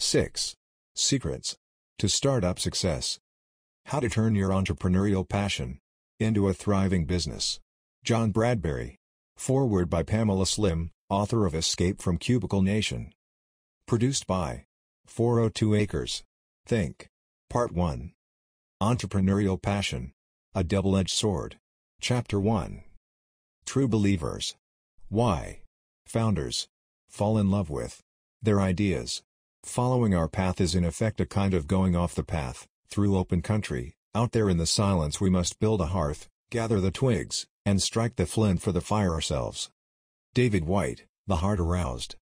6. Secrets to Startup Success How to Turn Your Entrepreneurial Passion into a Thriving Business. John Bradbury. Forward by Pamela Slim, author of Escape from Cubicle Nation. Produced by 402 Acres. Think. Part 1. Entrepreneurial Passion. A Double Edged Sword. Chapter 1. True Believers. Why? Founders. Fall in love with. Their ideas. Following our path is in effect a kind of going off the path, through open country, out there in the silence we must build a hearth, gather the twigs, and strike the flint for the fire ourselves. David White, The Heart Aroused.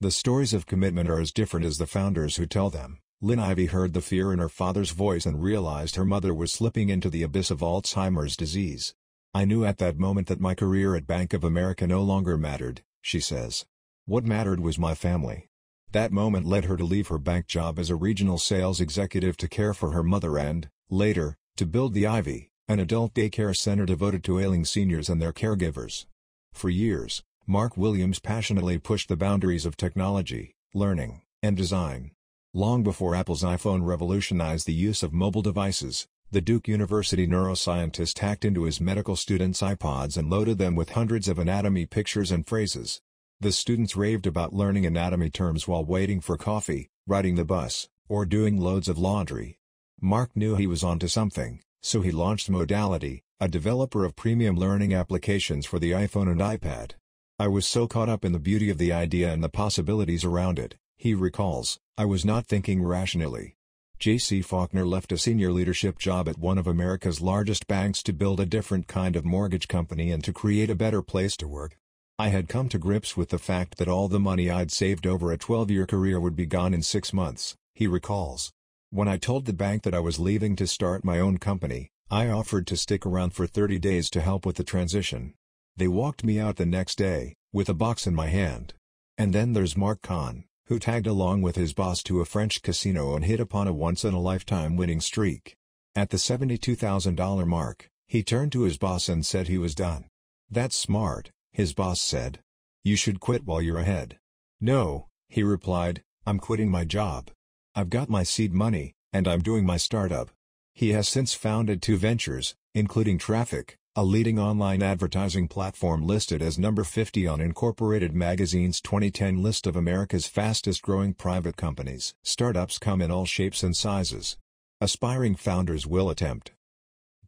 The stories of commitment are as different as the founders who tell them. Lynn Ivy heard the fear in her father's voice and realized her mother was slipping into the abyss of Alzheimer's disease. I knew at that moment that my career at Bank of America no longer mattered, she says. What mattered was my family. That moment led her to leave her bank job as a regional sales executive to care for her mother and, later, to build the Ivy, an adult daycare center devoted to ailing seniors and their caregivers. For years, Mark Williams passionately pushed the boundaries of technology, learning, and design. Long before Apple's iPhone revolutionized the use of mobile devices, the Duke University neuroscientist hacked into his medical students' iPods and loaded them with hundreds of anatomy pictures and phrases, the students raved about learning anatomy terms while waiting for coffee, riding the bus, or doing loads of laundry. Mark knew he was onto something, so he launched Modality, a developer of premium learning applications for the iPhone and iPad. I was so caught up in the beauty of the idea and the possibilities around it, he recalls, I was not thinking rationally. J.C. Faulkner left a senior leadership job at one of America's largest banks to build a different kind of mortgage company and to create a better place to work, I had come to grips with the fact that all the money I'd saved over a 12-year career would be gone in six months, he recalls. When I told the bank that I was leaving to start my own company, I offered to stick around for 30 days to help with the transition. They walked me out the next day, with a box in my hand. And then there's Mark Kahn, who tagged along with his boss to a French casino and hit upon a once-in-a-lifetime winning streak. At the $72,000 mark, he turned to his boss and said he was done. That's smart, his boss said. You should quit while you're ahead. No, he replied, I'm quitting my job. I've got my seed money, and I'm doing my startup. He has since founded two ventures, including Traffic, a leading online advertising platform listed as number 50 on Incorporated Magazine's 2010 list of America's fastest-growing private companies. Startups come in all shapes and sizes. Aspiring founders will attempt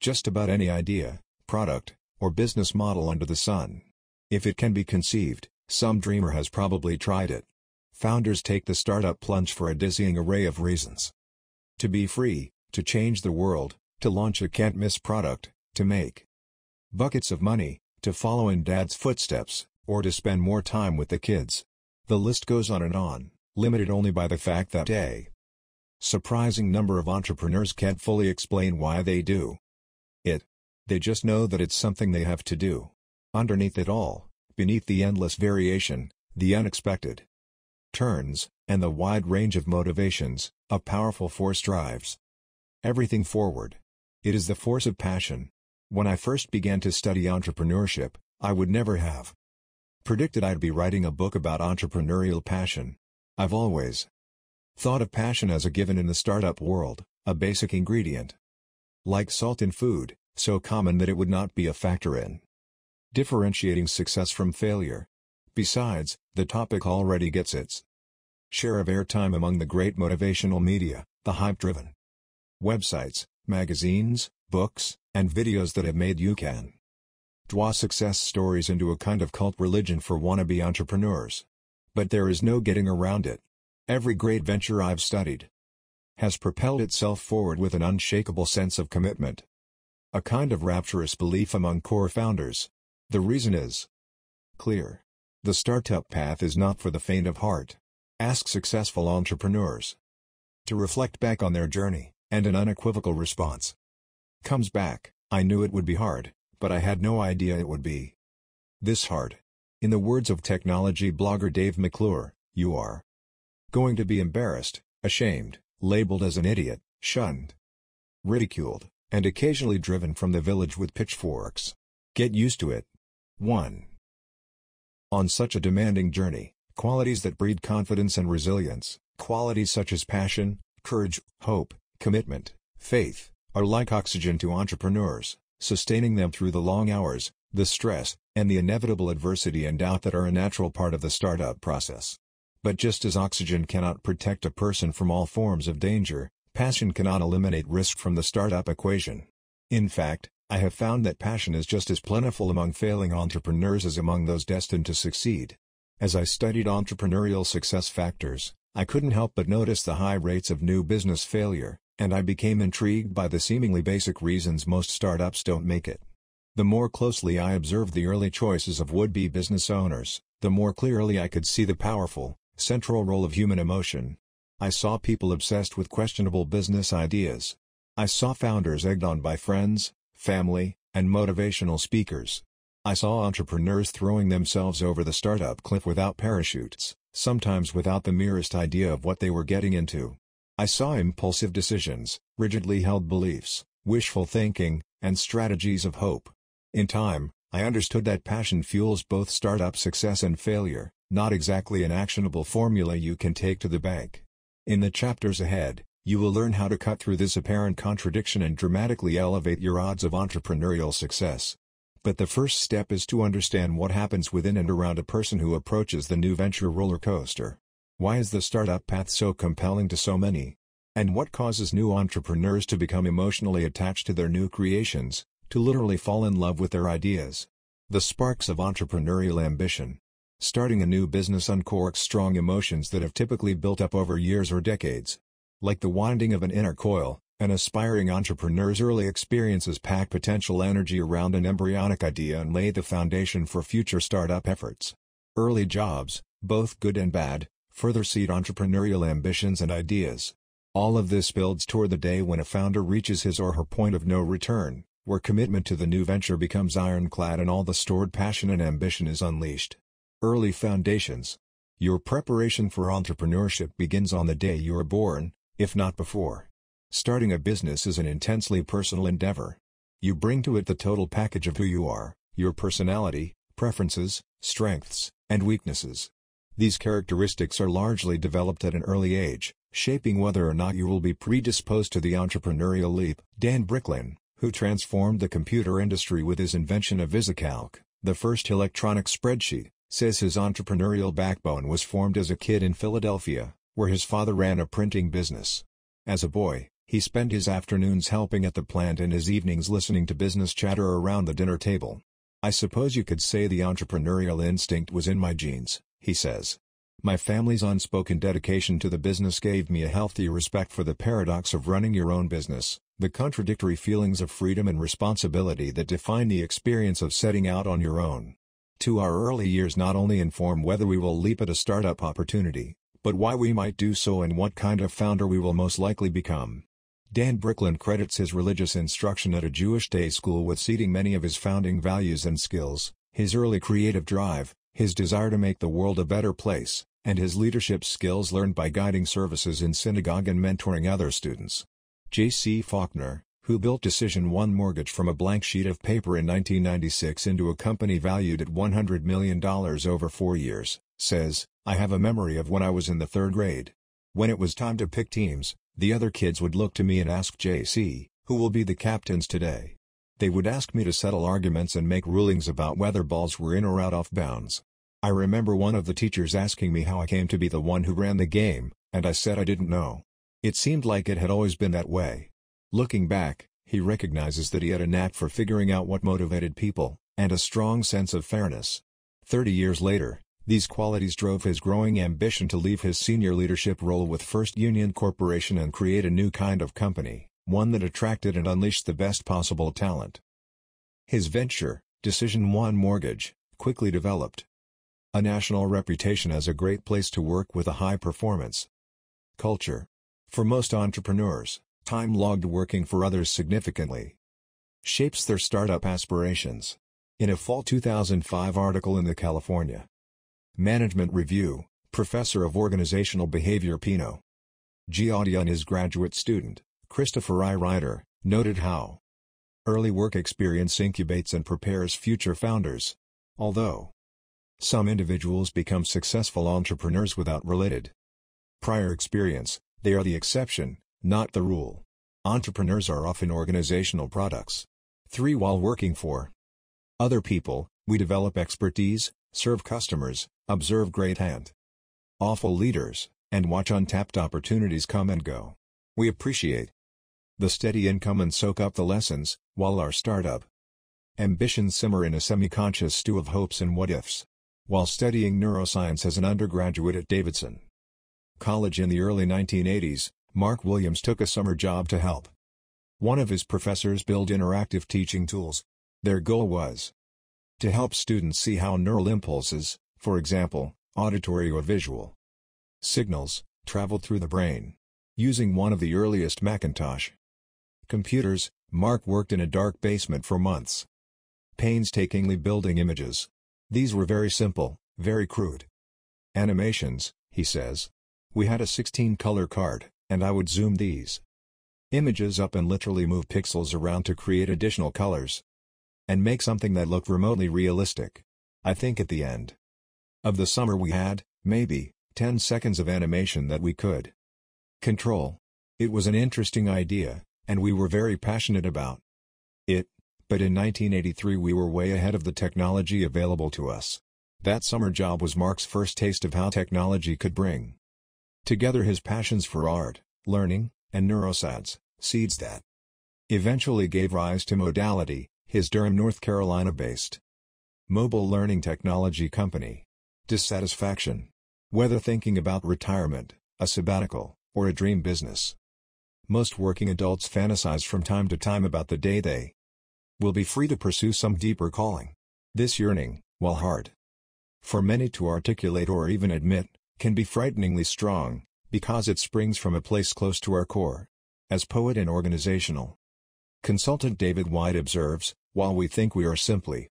just about any idea, product, or business model under the sun. If it can be conceived, some dreamer has probably tried it. Founders take the startup plunge for a dizzying array of reasons. To be free, to change the world, to launch a can't-miss product, to make buckets of money, to follow in dad's footsteps, or to spend more time with the kids. The list goes on and on, limited only by the fact that a surprising number of entrepreneurs can't fully explain why they do it. They just know that it's something they have to do. Underneath it all, beneath the endless variation, the unexpected turns, and the wide range of motivations, a powerful force drives everything forward. It is the force of passion. When I first began to study entrepreneurship, I would never have predicted I'd be writing a book about entrepreneurial passion. I've always thought of passion as a given in the startup world, a basic ingredient. Like salt in food, so common that it would not be a factor in differentiating success from failure. Besides, the topic already gets its share of airtime among the great motivational media, the hype-driven websites, magazines, books, and videos that have made you can draw success stories into a kind of cult religion for wannabe entrepreneurs. But there is no getting around it. Every great venture I've studied has propelled itself forward with an unshakable sense of commitment. A kind of rapturous belief among core founders the reason is clear. The startup path is not for the faint of heart. Ask successful entrepreneurs to reflect back on their journey, and an unequivocal response comes back. I knew it would be hard, but I had no idea it would be this hard. In the words of technology blogger Dave McClure, you are going to be embarrassed, ashamed, labeled as an idiot, shunned, ridiculed, and occasionally driven from the village with pitchforks. Get used to it. 1. On such a demanding journey, qualities that breed confidence and resilience, qualities such as passion, courage, hope, commitment, faith, are like oxygen to entrepreneurs, sustaining them through the long hours, the stress, and the inevitable adversity and doubt that are a natural part of the startup process. But just as oxygen cannot protect a person from all forms of danger, passion cannot eliminate risk from the startup equation. In fact, I have found that passion is just as plentiful among failing entrepreneurs as among those destined to succeed. As I studied entrepreneurial success factors, I couldn't help but notice the high rates of new business failure, and I became intrigued by the seemingly basic reasons most startups don't make it. The more closely I observed the early choices of would-be business owners, the more clearly I could see the powerful, central role of human emotion. I saw people obsessed with questionable business ideas. I saw founders egged on by friends, family, and motivational speakers. I saw entrepreneurs throwing themselves over the startup cliff without parachutes, sometimes without the merest idea of what they were getting into. I saw impulsive decisions, rigidly held beliefs, wishful thinking, and strategies of hope. In time, I understood that passion fuels both startup success and failure, not exactly an actionable formula you can take to the bank. In the chapters ahead, you will learn how to cut through this apparent contradiction and dramatically elevate your odds of entrepreneurial success. But the first step is to understand what happens within and around a person who approaches the new venture roller coaster. Why is the startup path so compelling to so many? And what causes new entrepreneurs to become emotionally attached to their new creations, to literally fall in love with their ideas? The sparks of entrepreneurial ambition. Starting a new business uncorks strong emotions that have typically built up over years or decades. Like the winding of an inner coil, an aspiring entrepreneur's early experiences pack potential energy around an embryonic idea and lay the foundation for future startup efforts. Early jobs, both good and bad, further seed entrepreneurial ambitions and ideas. All of this builds toward the day when a founder reaches his or her point of no return, where commitment to the new venture becomes ironclad and all the stored passion and ambition is unleashed. Early foundations. Your preparation for entrepreneurship begins on the day you are born, if not before. Starting a business is an intensely personal endeavor. You bring to it the total package of who you are, your personality, preferences, strengths, and weaknesses. These characteristics are largely developed at an early age, shaping whether or not you will be predisposed to the entrepreneurial leap. Dan Bricklin, who transformed the computer industry with his invention of VisiCalc, the first electronic spreadsheet, says his entrepreneurial backbone was formed as a kid in Philadelphia, where his father ran a printing business. As a boy, he spent his afternoons helping at the plant and his evenings listening to business chatter around the dinner table. I suppose you could say the entrepreneurial instinct was in my genes, he says. My family's unspoken dedication to the business gave me a healthy respect for the paradox of running your own business, the contradictory feelings of freedom and responsibility that define the experience of setting out on your own. To our early years not only inform whether we will leap at a startup opportunity, but why we might do so and what kind of founder we will most likely become. Dan Bricklin credits his religious instruction at a Jewish day school with seeding many of his founding values and skills, his early creative drive, his desire to make the world a better place, and his leadership skills learned by guiding services in synagogue and mentoring other students. J.C. Faulkner, who built Decision One Mortgage from a blank sheet of paper in 1996 into a company valued at $100 million over four years, says, I have a memory of when I was in the third grade. When it was time to pick teams, the other kids would look to me and ask JC, who will be the captains today? They would ask me to settle arguments and make rulings about whether balls were in or out off bounds. I remember one of the teachers asking me how I came to be the one who ran the game, and I said I didn't know. It seemed like it had always been that way. Looking back, he recognizes that he had a knack for figuring out what motivated people, and a strong sense of fairness. Thirty years later, these qualities drove his growing ambition to leave his senior leadership role with First Union Corporation and create a new kind of company, one that attracted and unleashed the best possible talent. His venture, Decision One Mortgage, quickly developed a national reputation as a great place to work with a high performance culture. For most entrepreneurs, time logged working for others significantly shapes their startup aspirations. In a fall 2005 article in the California Management Review, professor of organizational behavior Pino Gaudia and his graduate student, Christopher I. Ryder, noted how early work experience incubates and prepares future founders. Although some individuals become successful entrepreneurs without related prior experience, they are the exception, not the rule. Entrepreneurs are often organizational products. 3. While working for other people, we develop expertise, serve customers, observe great hand, awful leaders, and watch untapped opportunities come and go. We appreciate the steady income and soak up the lessons, while our startup ambitions simmer in a semi-conscious stew of hopes and what-ifs. While studying neuroscience as an undergraduate at Davidson College in the early 1980s, Mark Williams took a summer job to help. One of his professors build interactive teaching tools. Their goal was to help students see how neural impulses, for example, auditory or visual signals, travel through the brain. Using one of the earliest Macintosh computers, Mark worked in a dark basement for months, painstakingly building images. These were very simple, very crude animations, he says. We had a 16-color card and I would zoom these images up and literally move pixels around to create additional colors and make something that looked remotely realistic. I think at the end of the summer we had, maybe, 10 seconds of animation that we could control. It was an interesting idea, and we were very passionate about it, but in 1983 we were way ahead of the technology available to us. That summer job was Mark's first taste of how technology could bring Together his passions for art, learning, and neuroscience, seeds that eventually gave rise to Modality, his Durham, North Carolina-based mobile learning technology company. Dissatisfaction. Whether thinking about retirement, a sabbatical, or a dream business. Most working adults fantasize from time to time about the day they will be free to pursue some deeper calling. This yearning, while hard for many to articulate or even admit, can be frighteningly strong, because it springs from a place close to our core. As poet and organizational consultant David White observes, while we think we are simply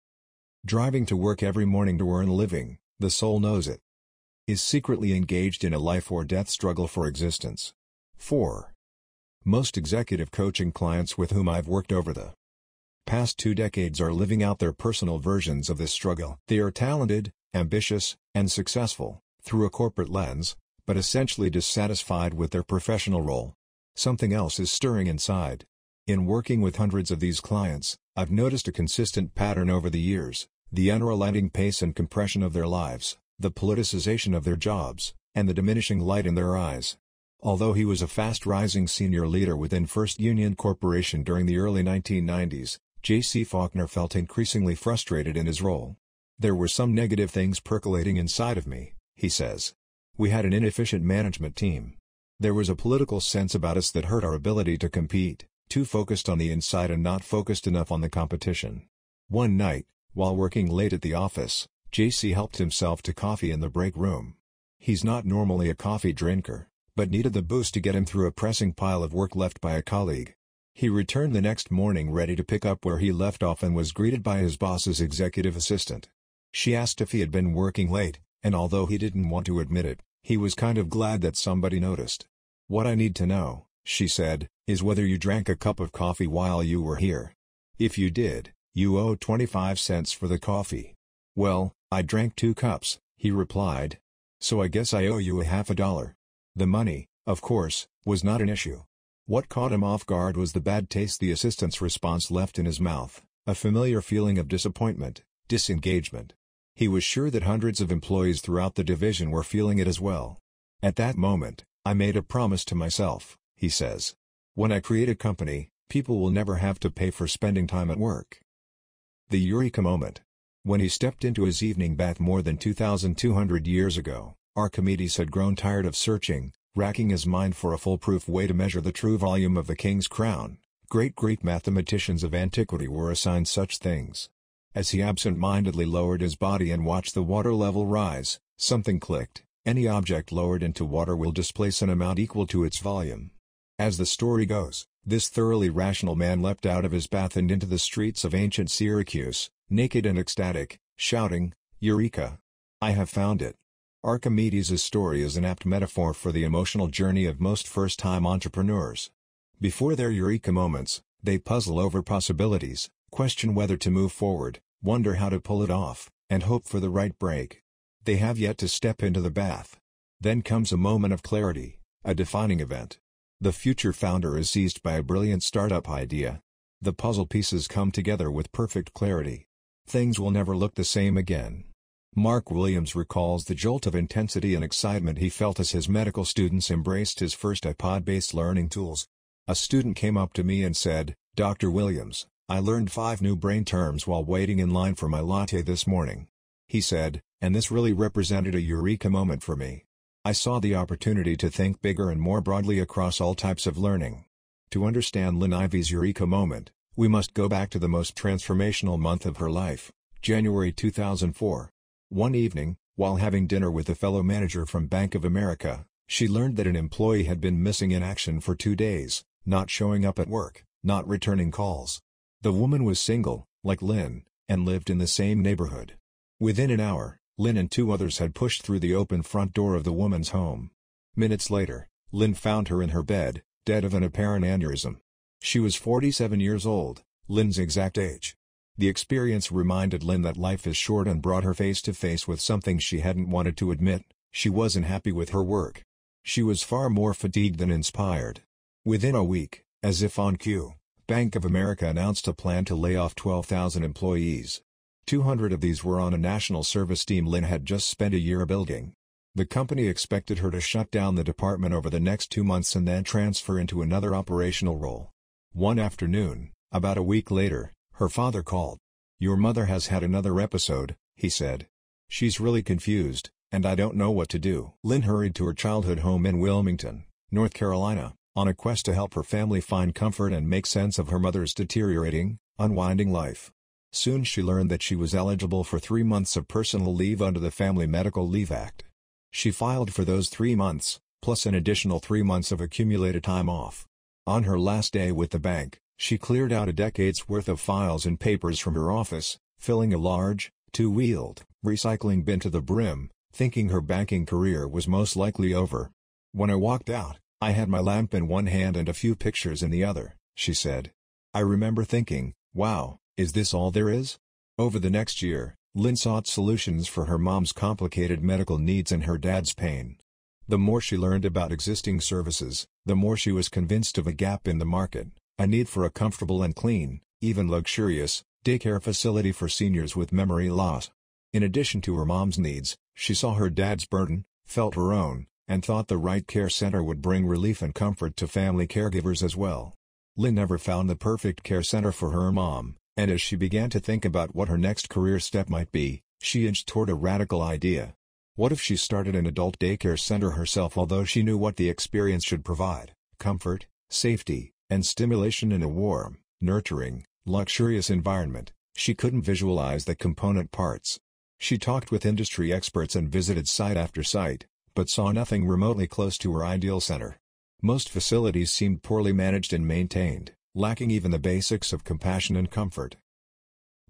driving to work every morning to earn a living, the soul knows it is secretly engaged in a life or death struggle for existence. 4. Most executive coaching clients with whom I've worked over the past two decades are living out their personal versions of this struggle. They are talented, ambitious, and successful, through a corporate lens, but essentially dissatisfied with their professional role. Something else is stirring inside. In working with hundreds of these clients, I've noticed a consistent pattern over the years, the unrelenting pace and compression of their lives, the politicization of their jobs, and the diminishing light in their eyes. Although he was a fast-rising senior leader within First Union Corporation during the early 1990s, J.C. Faulkner felt increasingly frustrated in his role. There were some negative things percolating inside of me, he says. We had an inefficient management team. There was a political sense about us that hurt our ability to compete, too focused on the inside and not focused enough on the competition. One night, while working late at the office, JC helped himself to coffee in the break room. He's not normally a coffee drinker, but needed the boost to get him through a pressing pile of work left by a colleague. He returned the next morning ready to pick up where he left off and was greeted by his boss's executive assistant. She asked if he had been working late, and although he didn't want to admit it, he was kind of glad that somebody noticed. What I need to know, she said, is whether you drank a cup of coffee while you were here. If you did, you owe 25 cents for the coffee. Well, I drank two cups, he replied. So I guess I owe you a half a dollar. The money, of course, was not an issue. What caught him off guard was the bad taste the assistant's response left in his mouth, a familiar feeling of disappointment, disengagement, he was sure that hundreds of employees throughout the division were feeling it as well. At that moment, I made a promise to myself, he says. When I create a company, people will never have to pay for spending time at work. The Eureka Moment When he stepped into his evening bath more than 2,200 years ago, Archimedes had grown tired of searching, racking his mind for a foolproof way to measure the true volume of the king's crown. Great Greek mathematicians of antiquity were assigned such things. As he absent-mindedly lowered his body and watched the water level rise, something clicked. Any object lowered into water will displace an amount equal to its volume. As the story goes, this thoroughly rational man leapt out of his bath and into the streets of ancient Syracuse, naked and ecstatic, shouting, Eureka! I have found it. Archimedes' story is an apt metaphor for the emotional journey of most first-time entrepreneurs. Before their eureka moments, they puzzle over possibilities, question whether to move forward, wonder how to pull it off, and hope for the right break. They have yet to step into the bath. Then comes a moment of clarity, a defining event. The future founder is seized by a brilliant startup idea. The puzzle pieces come together with perfect clarity. Things will never look the same again. Mark Williams recalls the jolt of intensity and excitement he felt as his medical students embraced his first iPod-based learning tools. A student came up to me and said, Dr. Williams, I learned five new brain terms while waiting in line for my latte this morning. He said, and this really represented a eureka moment for me. I saw the opportunity to think bigger and more broadly across all types of learning. To understand Lynn Ivy's eureka moment, we must go back to the most transformational month of her life, January 2004. One evening, while having dinner with a fellow manager from Bank of America, she learned that an employee had been missing in action for two days, not showing up at work, not returning calls, the woman was single, like Lynn, and lived in the same neighborhood. Within an hour, Lynn and two others had pushed through the open front door of the woman's home. Minutes later, Lynn found her in her bed, dead of an apparent aneurysm. She was 47 years old, Lynn's exact age. The experience reminded Lynn that life is short and brought her face to face with something she hadn't wanted to admit, she wasn't happy with her work. She was far more fatigued than inspired. Within a week, as if on cue, Bank of America announced a plan to lay off 12,000 employees. 200 of these were on a national service team Lynn had just spent a year building. The company expected her to shut down the department over the next two months and then transfer into another operational role. One afternoon, about a week later, her father called. Your mother has had another episode, he said. She's really confused, and I don't know what to do. Lynn hurried to her childhood home in Wilmington, North Carolina on a quest to help her family find comfort and make sense of her mother's deteriorating, unwinding life. Soon she learned that she was eligible for three months of personal leave under the Family Medical Leave Act. She filed for those three months, plus an additional three months of accumulated time off. On her last day with the bank, she cleared out a decade's worth of files and papers from her office, filling a large, two-wheeled, recycling bin to the brim, thinking her banking career was most likely over. When I walked out, I had my lamp in one hand and a few pictures in the other, she said. I remember thinking, wow, is this all there is? Over the next year, Lynn sought solutions for her mom's complicated medical needs and her dad's pain. The more she learned about existing services, the more she was convinced of a gap in the market, a need for a comfortable and clean, even luxurious, daycare facility for seniors with memory loss. In addition to her mom's needs, she saw her dad's burden, felt her own, and thought the right care center would bring relief and comfort to family caregivers as well. Lynn never found the perfect care center for her mom, and as she began to think about what her next career step might be, she inched toward a radical idea. What if she started an adult daycare center herself although she knew what the experience should provide, comfort, safety, and stimulation in a warm, nurturing, luxurious environment, she couldn't visualize the component parts. She talked with industry experts and visited site after site, but saw nothing remotely close to her ideal center. Most facilities seemed poorly managed and maintained, lacking even the basics of compassion and comfort.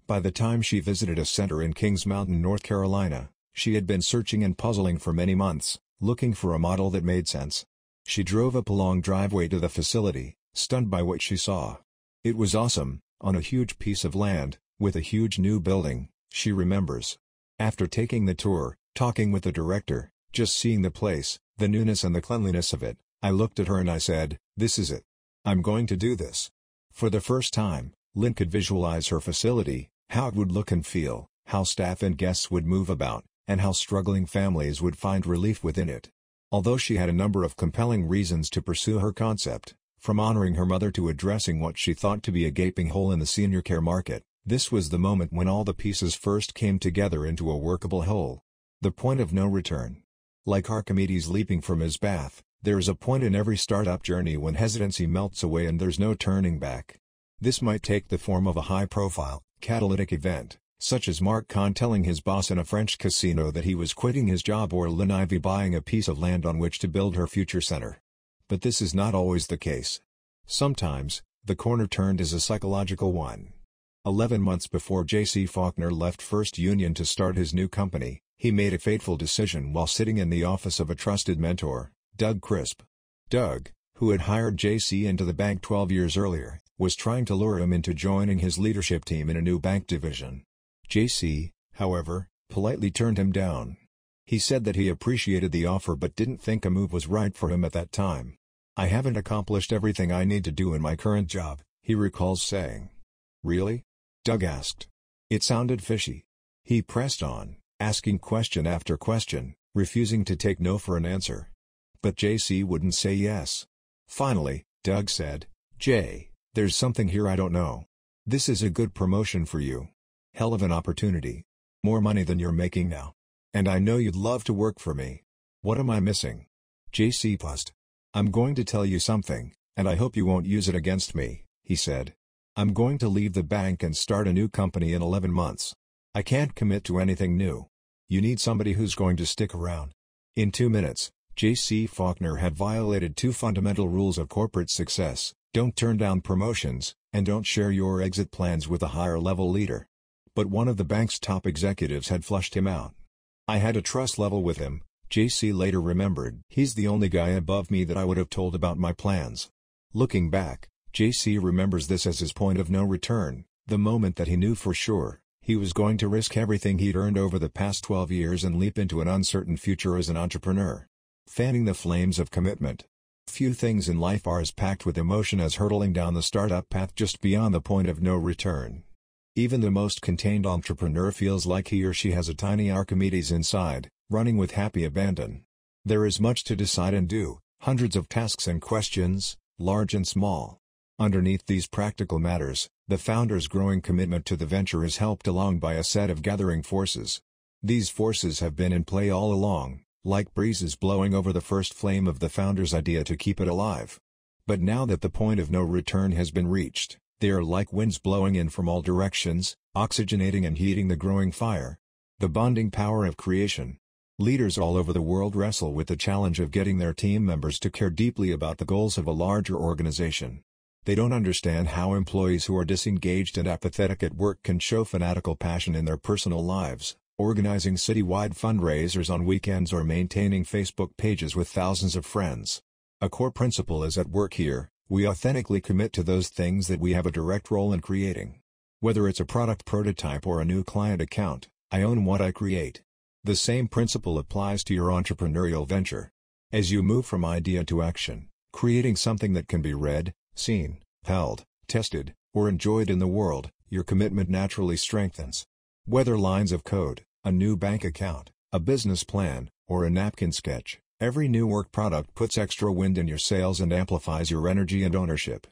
By the time she visited a center in Kings Mountain, North Carolina, she had been searching and puzzling for many months, looking for a model that made sense. She drove up a long driveway to the facility, stunned by what she saw. It was awesome, on a huge piece of land, with a huge new building, she remembers. After taking the tour, talking with the director, just seeing the place, the newness and the cleanliness of it, I looked at her and I said, this is it. I'm going to do this. For the first time, Lynn could visualize her facility, how it would look and feel, how staff and guests would move about, and how struggling families would find relief within it. Although she had a number of compelling reasons to pursue her concept, from honoring her mother to addressing what she thought to be a gaping hole in the senior care market, this was the moment when all the pieces first came together into a workable whole. The point of no return. Like Archimedes leaping from his bath, there is a point in every startup journey when hesitancy melts away and there's no turning back. This might take the form of a high-profile, catalytic event, such as Mark Kahn telling his boss in a French casino that he was quitting his job or Lynn Ivy buying a piece of land on which to build her future center. But this is not always the case. Sometimes, the corner turned is a psychological one. Eleven months before J.C. Faulkner left First Union to start his new company, he made a fateful decision while sitting in the office of a trusted mentor, Doug Crisp. Doug, who had hired JC into the bank 12 years earlier, was trying to lure him into joining his leadership team in a new bank division. JC, however, politely turned him down. He said that he appreciated the offer but didn't think a move was right for him at that time. I haven't accomplished everything I need to do in my current job, he recalls saying. Really? Doug asked. It sounded fishy. He pressed on asking question after question, refusing to take no for an answer. But JC wouldn't say yes. Finally, Doug said, Jay, there's something here I don't know. This is a good promotion for you. Hell of an opportunity. More money than you're making now. And I know you'd love to work for me. What am I missing? JC paused. I'm going to tell you something, and I hope you won't use it against me, he said. I'm going to leave the bank and start a new company in 11 months. I can't commit to anything new. You need somebody who's going to stick around. In two minutes, J.C. Faulkner had violated two fundamental rules of corporate success, don't turn down promotions, and don't share your exit plans with a higher-level leader. But one of the bank's top executives had flushed him out. I had a trust level with him, J.C. later remembered. He's the only guy above me that I would have told about my plans. Looking back, J.C. remembers this as his point of no return, the moment that he knew for sure, he was going to risk everything he'd earned over the past 12 years and leap into an uncertain future as an entrepreneur. Fanning the flames of commitment. Few things in life are as packed with emotion as hurtling down the startup path just beyond the point of no return. Even the most contained entrepreneur feels like he or she has a tiny Archimedes inside, running with happy abandon. There is much to decide and do, hundreds of tasks and questions, large and small. Underneath these practical matters, the founders' growing commitment to the venture is helped along by a set of gathering forces. These forces have been in play all along, like breezes blowing over the first flame of the founder's idea to keep it alive. But now that the point of no return has been reached, they are like winds blowing in from all directions, oxygenating and heating the growing fire. The bonding power of creation. Leaders all over the world wrestle with the challenge of getting their team members to care deeply about the goals of a larger organization. They don't understand how employees who are disengaged and apathetic at work can show fanatical passion in their personal lives, organizing citywide fundraisers on weekends or maintaining Facebook pages with thousands of friends. A core principle is at work here, we authentically commit to those things that we have a direct role in creating. Whether it's a product prototype or a new client account, I own what I create. The same principle applies to your entrepreneurial venture. As you move from idea to action, creating something that can be read, seen, held, tested, or enjoyed in the world, your commitment naturally strengthens. Whether lines of code, a new bank account, a business plan, or a napkin sketch, every new work product puts extra wind in your sails and amplifies your energy and ownership.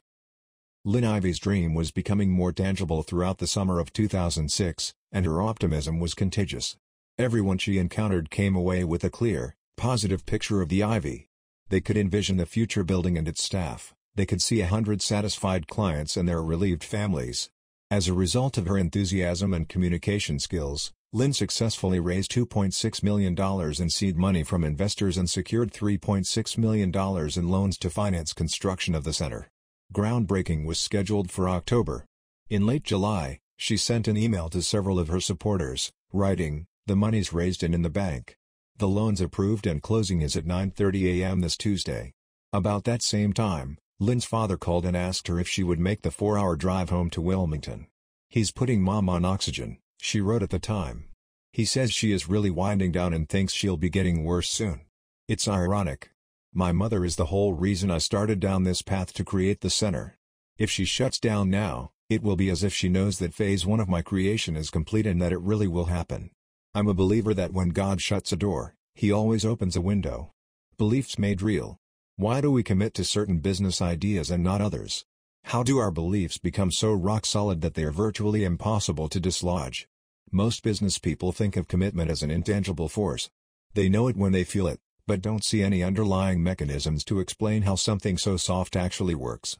Lynn Ivy's dream was becoming more tangible throughout the summer of 2006, and her optimism was contagious. Everyone she encountered came away with a clear, positive picture of the Ivy. They could envision the future building and its staff they could see a hundred satisfied clients and their relieved families. As a result of her enthusiasm and communication skills, Lynn successfully raised $2.6 million in seed money from investors and secured $3.6 million in loans to finance construction of the center. Groundbreaking was scheduled for October. In late July, she sent an email to several of her supporters, writing, The money's raised and in the bank. The loan's approved and closing is at 9.30 a.m. this Tuesday. About that same time, Lynn's father called and asked her if she would make the four-hour drive home to Wilmington. He's putting mom on oxygen, she wrote at the time. He says she is really winding down and thinks she'll be getting worse soon. It's ironic. My mother is the whole reason I started down this path to create the center. If she shuts down now, it will be as if she knows that phase one of my creation is complete and that it really will happen. I'm a believer that when God shuts a door, he always opens a window. Beliefs made real. Why do we commit to certain business ideas and not others? How do our beliefs become so rock solid that they are virtually impossible to dislodge? Most business people think of commitment as an intangible force. They know it when they feel it, but don't see any underlying mechanisms to explain how something so soft actually works.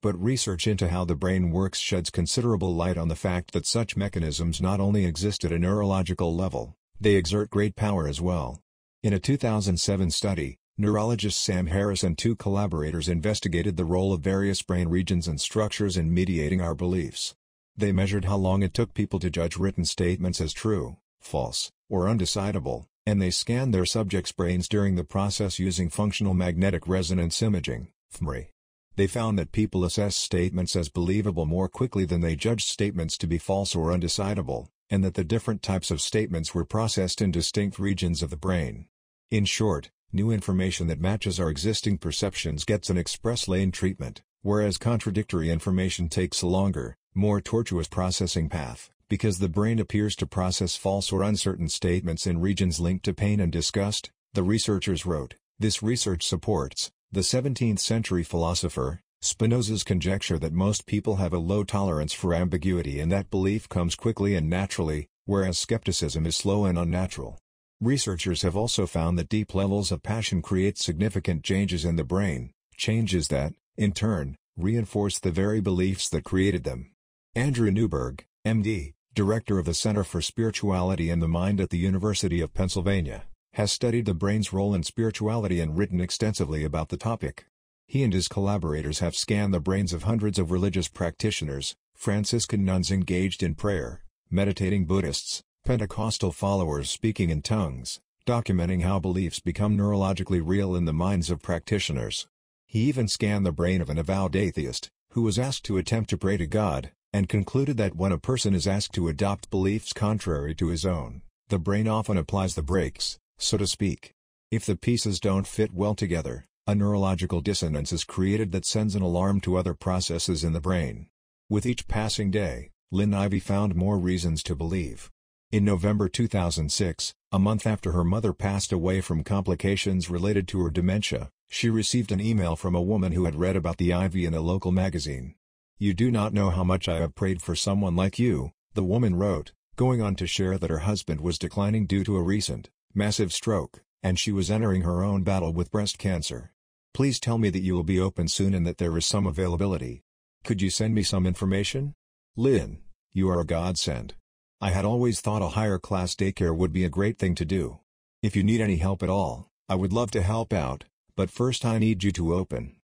But research into how the brain works sheds considerable light on the fact that such mechanisms not only exist at a neurological level, they exert great power as well. In a 2007 study, Neurologist Sam Harris and two collaborators investigated the role of various brain regions and structures in mediating our beliefs. They measured how long it took people to judge written statements as true, false, or undecidable, and they scanned their subjects' brains during the process using functional magnetic resonance imaging (fMRI). They found that people assess statements as believable more quickly than they judge statements to be false or undecidable, and that the different types of statements were processed in distinct regions of the brain. In short, New information that matches our existing perceptions gets an express lane treatment, whereas contradictory information takes a longer, more tortuous processing path, because the brain appears to process false or uncertain statements in regions linked to pain and disgust, the researchers wrote. This research supports, the 17th-century philosopher, Spinoza's conjecture that most people have a low tolerance for ambiguity and that belief comes quickly and naturally, whereas skepticism is slow and unnatural. Researchers have also found that deep levels of passion create significant changes in the brain, changes that, in turn, reinforce the very beliefs that created them. Andrew Newberg, MD, director of the Center for Spirituality and the Mind at the University of Pennsylvania, has studied the brain's role in spirituality and written extensively about the topic. He and his collaborators have scanned the brains of hundreds of religious practitioners, Franciscan nuns engaged in prayer, meditating Buddhists, Pentecostal followers speaking in tongues, documenting how beliefs become neurologically real in the minds of practitioners. He even scanned the brain of an avowed atheist, who was asked to attempt to pray to God, and concluded that when a person is asked to adopt beliefs contrary to his own, the brain often applies the brakes, so to speak. If the pieces don't fit well together, a neurological dissonance is created that sends an alarm to other processes in the brain. With each passing day, Lynn Ivy found more reasons to believe. In November 2006, a month after her mother passed away from complications related to her dementia, she received an email from a woman who had read about the ivy in a local magazine. You do not know how much I have prayed for someone like you, the woman wrote, going on to share that her husband was declining due to a recent, massive stroke, and she was entering her own battle with breast cancer. Please tell me that you will be open soon and that there is some availability. Could you send me some information? Lynn, you are a godsend. I had always thought a higher class daycare would be a great thing to do. If you need any help at all, I would love to help out, but first I need you to open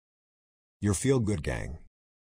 your feel good gang.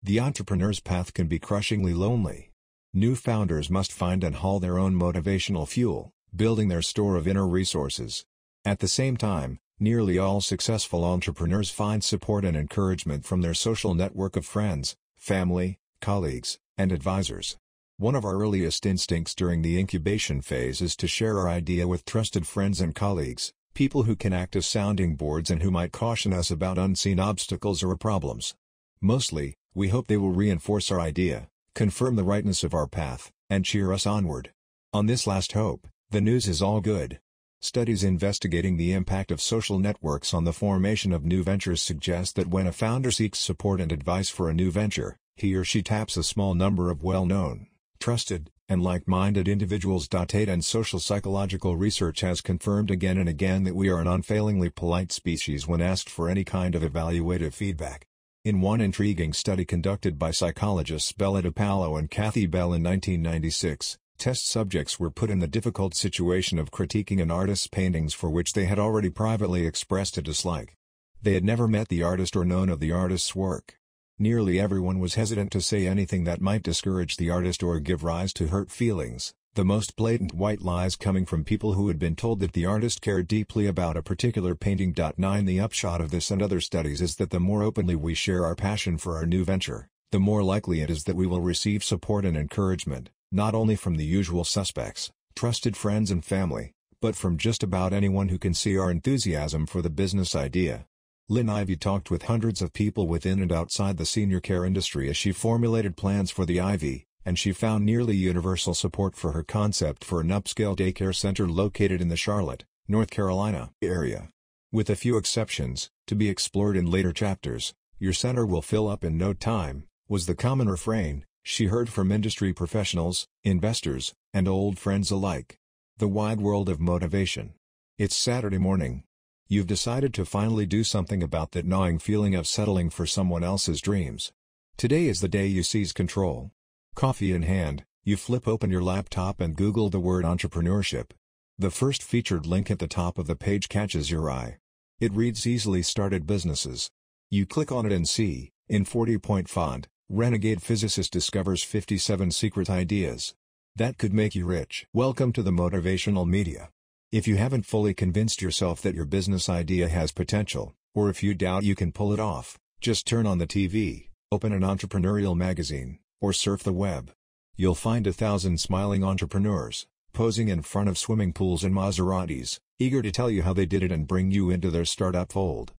The entrepreneur's path can be crushingly lonely. New founders must find and haul their own motivational fuel, building their store of inner resources. At the same time, nearly all successful entrepreneurs find support and encouragement from their social network of friends, family, colleagues, and advisors. One of our earliest instincts during the incubation phase is to share our idea with trusted friends and colleagues, people who can act as sounding boards and who might caution us about unseen obstacles or problems. Mostly, we hope they will reinforce our idea, confirm the rightness of our path, and cheer us onward. On this last hope, the news is all good. Studies investigating the impact of social networks on the formation of new ventures suggest that when a founder seeks support and advice for a new venture, he or she taps a small number of well-known, trusted, and like-minded individuals. Data and social psychological research has confirmed again and again that we are an unfailingly polite species when asked for any kind of evaluative feedback. In one intriguing study conducted by psychologists Bella DiPaolo and Kathy Bell in 1996, test subjects were put in the difficult situation of critiquing an artist's paintings for which they had already privately expressed a dislike. They had never met the artist or known of the artist's work. Nearly everyone was hesitant to say anything that might discourage the artist or give rise to hurt feelings, the most blatant white lies coming from people who had been told that the artist cared deeply about a particular painting. 9 The upshot of this and other studies is that the more openly we share our passion for our new venture, the more likely it is that we will receive support and encouragement, not only from the usual suspects, trusted friends and family, but from just about anyone who can see our enthusiasm for the business idea. Lynn Ivy talked with hundreds of people within and outside the senior care industry as she formulated plans for the Ivy, and she found nearly universal support for her concept for an upscale daycare center located in the Charlotte, North Carolina area. With a few exceptions, to be explored in later chapters, your center will fill up in no time, was the common refrain she heard from industry professionals, investors, and old friends alike. The wide world of motivation. It's Saturday morning, You've decided to finally do something about that gnawing feeling of settling for someone else's dreams. Today is the day you seize control. Coffee in hand, you flip open your laptop and Google the word entrepreneurship. The first featured link at the top of the page catches your eye. It reads Easily Started Businesses. You click on it and see, in 40-point font, Renegade Physicist Discovers 57 Secret Ideas. That could make you rich. Welcome to the Motivational Media. If you haven't fully convinced yourself that your business idea has potential, or if you doubt you can pull it off, just turn on the TV, open an entrepreneurial magazine, or surf the web. You'll find a thousand smiling entrepreneurs, posing in front of swimming pools and Maseratis, eager to tell you how they did it and bring you into their startup fold.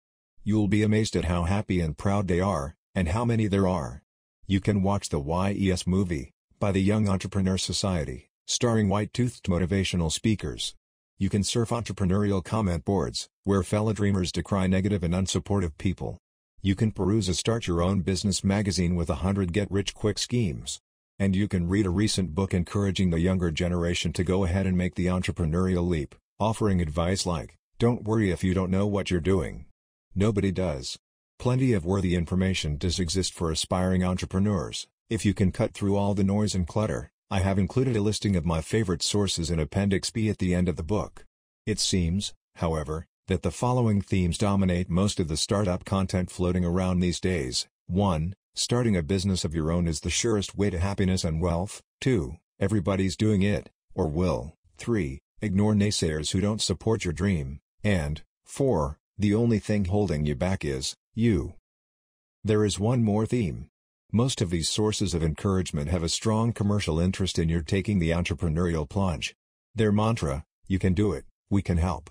You'll be amazed at how happy and proud they are, and how many there are. You can watch the YES movie, by the Young Entrepreneur Society, starring white-toothed motivational speakers, you can surf entrepreneurial comment boards, where fellow dreamers decry negative and unsupportive people. You can peruse a Start Your Own Business magazine with 100 get rich quick schemes. And you can read a recent book encouraging the younger generation to go ahead and make the entrepreneurial leap, offering advice like, don't worry if you don't know what you're doing. Nobody does. Plenty of worthy information does exist for aspiring entrepreneurs, if you can cut through all the noise and clutter. I have included a listing of my favorite sources in Appendix B at the end of the book. It seems, however, that the following themes dominate most of the startup content floating around these days. 1. Starting a business of your own is the surest way to happiness and wealth. 2. Everybody's doing it, or will. 3. Ignore naysayers who don't support your dream. And, 4. The only thing holding you back is, you. There is one more theme, most of these sources of encouragement have a strong commercial interest in your taking the entrepreneurial plunge. Their mantra, you can do it, we can help.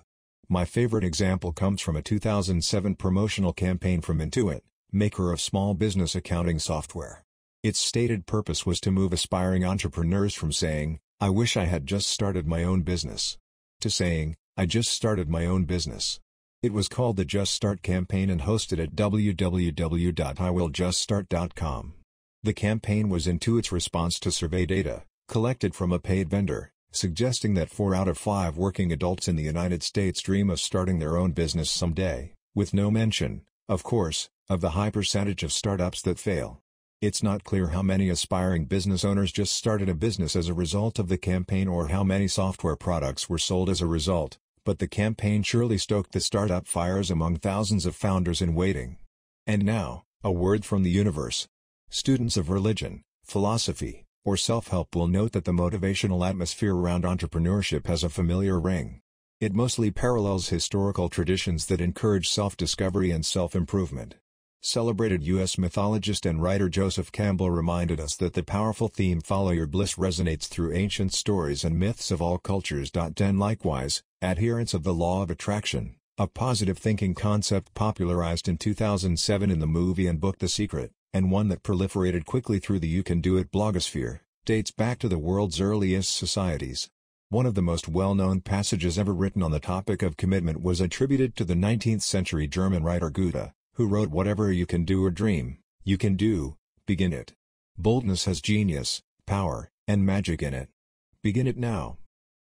My favorite example comes from a 2007 promotional campaign from Intuit, maker of small business accounting software. Its stated purpose was to move aspiring entrepreneurs from saying, I wish I had just started my own business, to saying, I just started my own business. It was called the Just Start campaign and hosted at www.iwilljuststart.com. The campaign was into its response to survey data, collected from a paid vendor, suggesting that 4 out of 5 working adults in the United States dream of starting their own business someday, with no mention, of course, of the high percentage of startups that fail. It's not clear how many aspiring business owners just started a business as a result of the campaign or how many software products were sold as a result, but the campaign surely stoked the startup fires among thousands of founders in waiting. And now, a word from the universe. Students of religion, philosophy, or self-help will note that the motivational atmosphere around entrepreneurship has a familiar ring. It mostly parallels historical traditions that encourage self-discovery and self-improvement. Celebrated U.S. mythologist and writer Joseph Campbell reminded us that the powerful theme follow your bliss resonates through ancient stories and myths of all cultures. Then, likewise, adherents of the law of attraction, a positive thinking concept popularized in 2007 in the movie and book The Secret, and one that proliferated quickly through the You Can Do It blogosphere, dates back to the world's earliest societies. One of the most well-known passages ever written on the topic of commitment was attributed to the 19th-century German writer Goethe who wrote Whatever You Can Do or Dream, You Can Do, Begin It. Boldness has genius, power, and magic in it. Begin it now.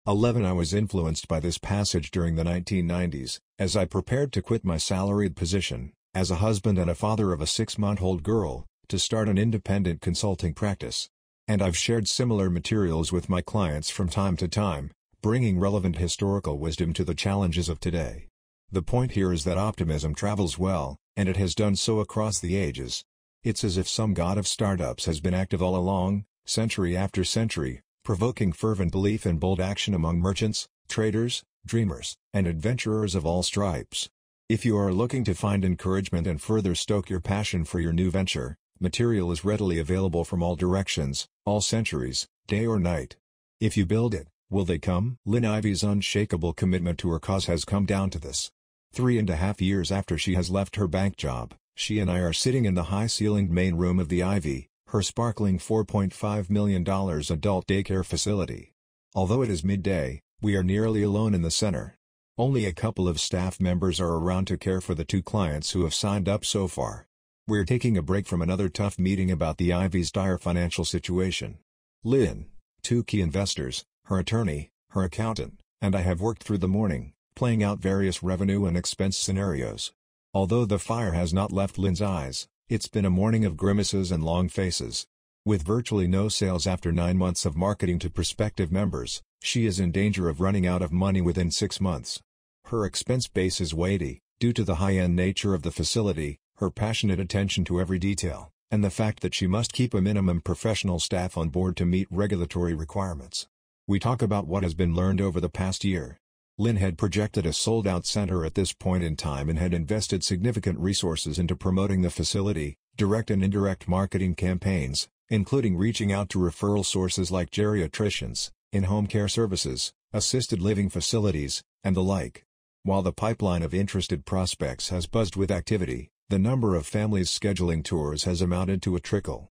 11 I was influenced by this passage during the 1990s, as I prepared to quit my salaried position, as a husband and a father of a six-month-old girl, to start an independent consulting practice. And I've shared similar materials with my clients from time to time, bringing relevant historical wisdom to the challenges of today. The point here is that optimism travels well, and it has done so across the ages. It's as if some god of startups has been active all along, century after century, provoking fervent belief and bold action among merchants, traders, dreamers, and adventurers of all stripes. If you are looking to find encouragement and further stoke your passion for your new venture, material is readily available from all directions, all centuries, day or night. If you build it, will they come? Lynn Ivy's unshakable commitment to her cause has come down to this. Three and a half years after she has left her bank job, she and I are sitting in the high-ceilinged main room of the Ivy, her sparkling $4.5 million adult daycare facility. Although it is midday, we are nearly alone in the center. Only a couple of staff members are around to care for the two clients who have signed up so far. We're taking a break from another tough meeting about the Ivy's dire financial situation. Lynn, two key investors, her attorney, her accountant, and I have worked through the morning, playing out various revenue and expense scenarios. Although the fire has not left Lynn's eyes, it's been a morning of grimaces and long faces. With virtually no sales after nine months of marketing to prospective members, she is in danger of running out of money within six months. Her expense base is weighty, due to the high-end nature of the facility, her passionate attention to every detail, and the fact that she must keep a minimum professional staff on board to meet regulatory requirements. We talk about what has been learned over the past year, Lin had projected a sold-out center at this point in time and had invested significant resources into promoting the facility, direct and indirect marketing campaigns, including reaching out to referral sources like geriatricians, in-home care services, assisted living facilities, and the like. While the pipeline of interested prospects has buzzed with activity, the number of families scheduling tours has amounted to a trickle.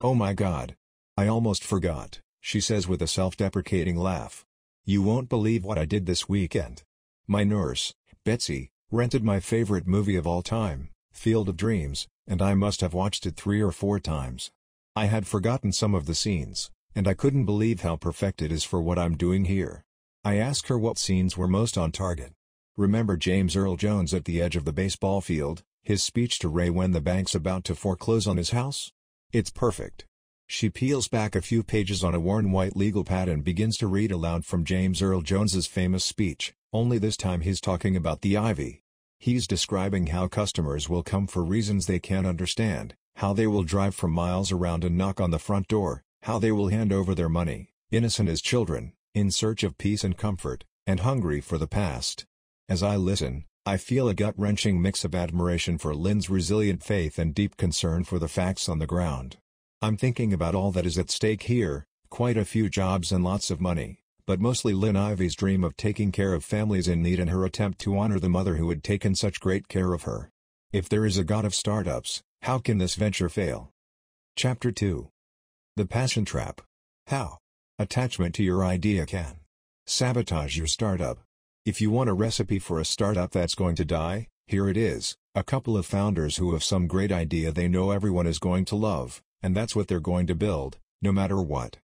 Oh my god. I almost forgot, she says with a self-deprecating laugh. You won't believe what I did this weekend. My nurse, Betsy, rented my favorite movie of all time, Field of Dreams, and I must have watched it three or four times. I had forgotten some of the scenes, and I couldn't believe how perfect it is for what I'm doing here. I asked her what scenes were most on target. Remember James Earl Jones at the edge of the baseball field, his speech to Ray when the bank's about to foreclose on his house? It's perfect. She peels back a few pages on a worn white legal pad and begins to read aloud from James Earl Jones's famous speech, only this time he's talking about the ivy. He's describing how customers will come for reasons they can't understand, how they will drive for miles around and knock on the front door, how they will hand over their money, innocent as children, in search of peace and comfort, and hungry for the past. As I listen, I feel a gut-wrenching mix of admiration for Lynn's resilient faith and deep concern for the facts on the ground. I'm thinking about all that is at stake here, quite a few jobs and lots of money, but mostly Lynn Ivy's dream of taking care of families in need and her attempt to honor the mother who had taken such great care of her. If there is a god of startups, how can this venture fail? Chapter 2 The Passion Trap How Attachment to your idea can sabotage your startup. If you want a recipe for a startup that's going to die, here it is, a couple of founders who have some great idea they know everyone is going to love, and that's what they're going to build, no matter what.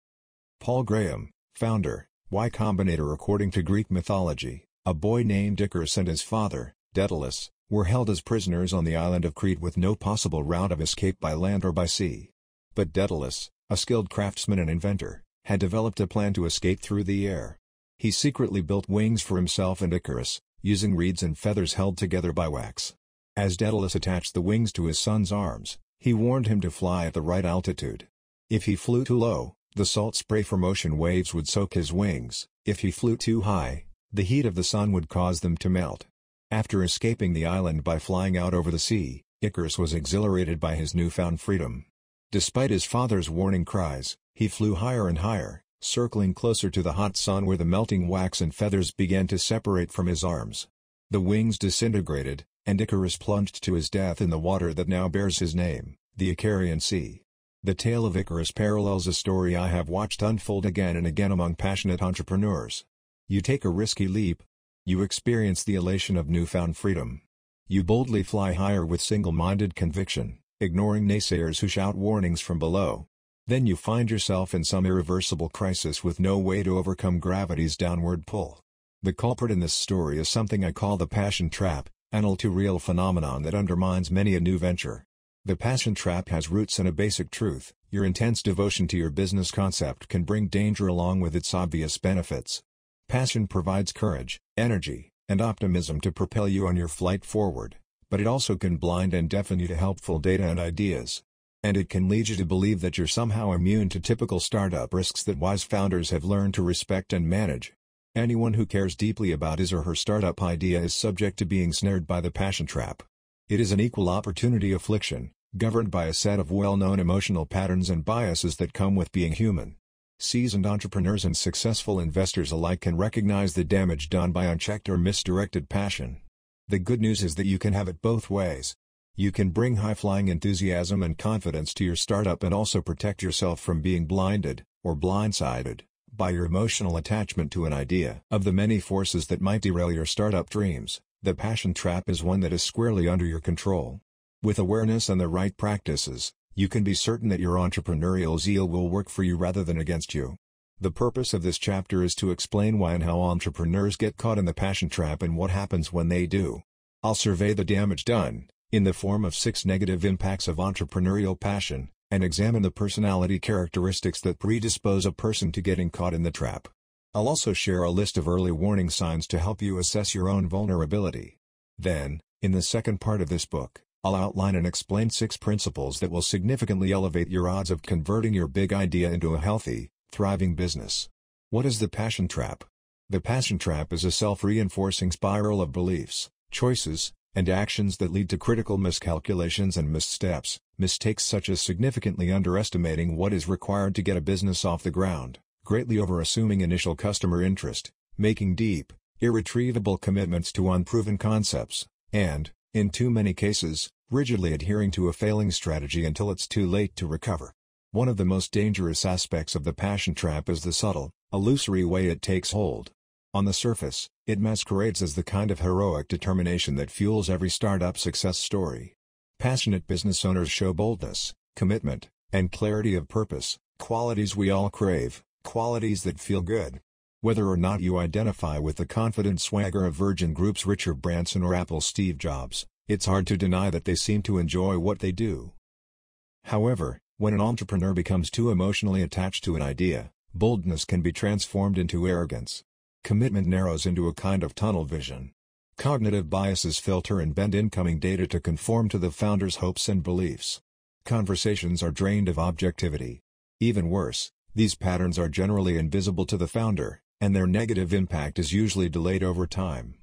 Paul Graham, founder, Y Combinator According to Greek mythology, a boy named Icarus and his father, Daedalus, were held as prisoners on the island of Crete with no possible route of escape by land or by sea. But Daedalus, a skilled craftsman and inventor, had developed a plan to escape through the air. He secretly built wings for himself and Icarus, using reeds and feathers held together by wax. As Daedalus attached the wings to his son's arms, he warned him to fly at the right altitude. If he flew too low, the salt spray from ocean waves would soak his wings. If he flew too high, the heat of the sun would cause them to melt. After escaping the island by flying out over the sea, Icarus was exhilarated by his newfound freedom. Despite his father's warning cries, he flew higher and higher, circling closer to the hot sun where the melting wax and feathers began to separate from his arms. The wings disintegrated, and Icarus plunged to his death in the water that now bears his name, the Icarian Sea. The tale of Icarus parallels a story I have watched unfold again and again among passionate entrepreneurs. You take a risky leap. You experience the elation of newfound freedom. You boldly fly higher with single-minded conviction, ignoring naysayers who shout warnings from below. Then you find yourself in some irreversible crisis with no way to overcome gravity's downward pull. The culprit in this story is something I call the passion trap, an all-too-real phenomenon that undermines many a new venture. The passion trap has roots in a basic truth, your intense devotion to your business concept can bring danger along with its obvious benefits. Passion provides courage, energy, and optimism to propel you on your flight forward, but it also can blind and deafen you to helpful data and ideas. And it can lead you to believe that you're somehow immune to typical startup risks that wise founders have learned to respect and manage. Anyone who cares deeply about his or her startup idea is subject to being snared by the passion trap. It is an equal opportunity affliction, governed by a set of well-known emotional patterns and biases that come with being human. Seasoned entrepreneurs and successful investors alike can recognize the damage done by unchecked or misdirected passion. The good news is that you can have it both ways. You can bring high-flying enthusiasm and confidence to your startup and also protect yourself from being blinded, or blindsided, by your emotional attachment to an idea. Of the many forces that might derail your startup dreams, the passion trap is one that is squarely under your control. With awareness and the right practices, you can be certain that your entrepreneurial zeal will work for you rather than against you. The purpose of this chapter is to explain why and how entrepreneurs get caught in the passion trap and what happens when they do. I'll survey the damage done, in the form of six negative impacts of entrepreneurial passion, and examine the personality characteristics that predispose a person to getting caught in the trap. I'll also share a list of early warning signs to help you assess your own vulnerability. Then, in the second part of this book, I'll outline and explain six principles that will significantly elevate your odds of converting your big idea into a healthy, thriving business. What is the passion trap? The passion trap is a self-reinforcing spiral of beliefs, choices, and actions that lead to critical miscalculations and missteps, mistakes such as significantly underestimating what is required to get a business off the ground, greatly overassuming initial customer interest, making deep, irretrievable commitments to unproven concepts, and, in too many cases, rigidly adhering to a failing strategy until it's too late to recover. One of the most dangerous aspects of the passion trap is the subtle, illusory way it takes hold, on the surface, it masquerades as the kind of heroic determination that fuels every startup success story. Passionate business owners show boldness, commitment, and clarity of purpose, qualities we all crave, qualities that feel good. Whether or not you identify with the confident swagger of Virgin Group's Richard Branson or Apple's Steve Jobs, it's hard to deny that they seem to enjoy what they do. However, when an entrepreneur becomes too emotionally attached to an idea, boldness can be transformed into arrogance. Commitment narrows into a kind of tunnel vision. Cognitive biases filter and bend incoming data to conform to the founder's hopes and beliefs. Conversations are drained of objectivity. Even worse, these patterns are generally invisible to the founder, and their negative impact is usually delayed over time.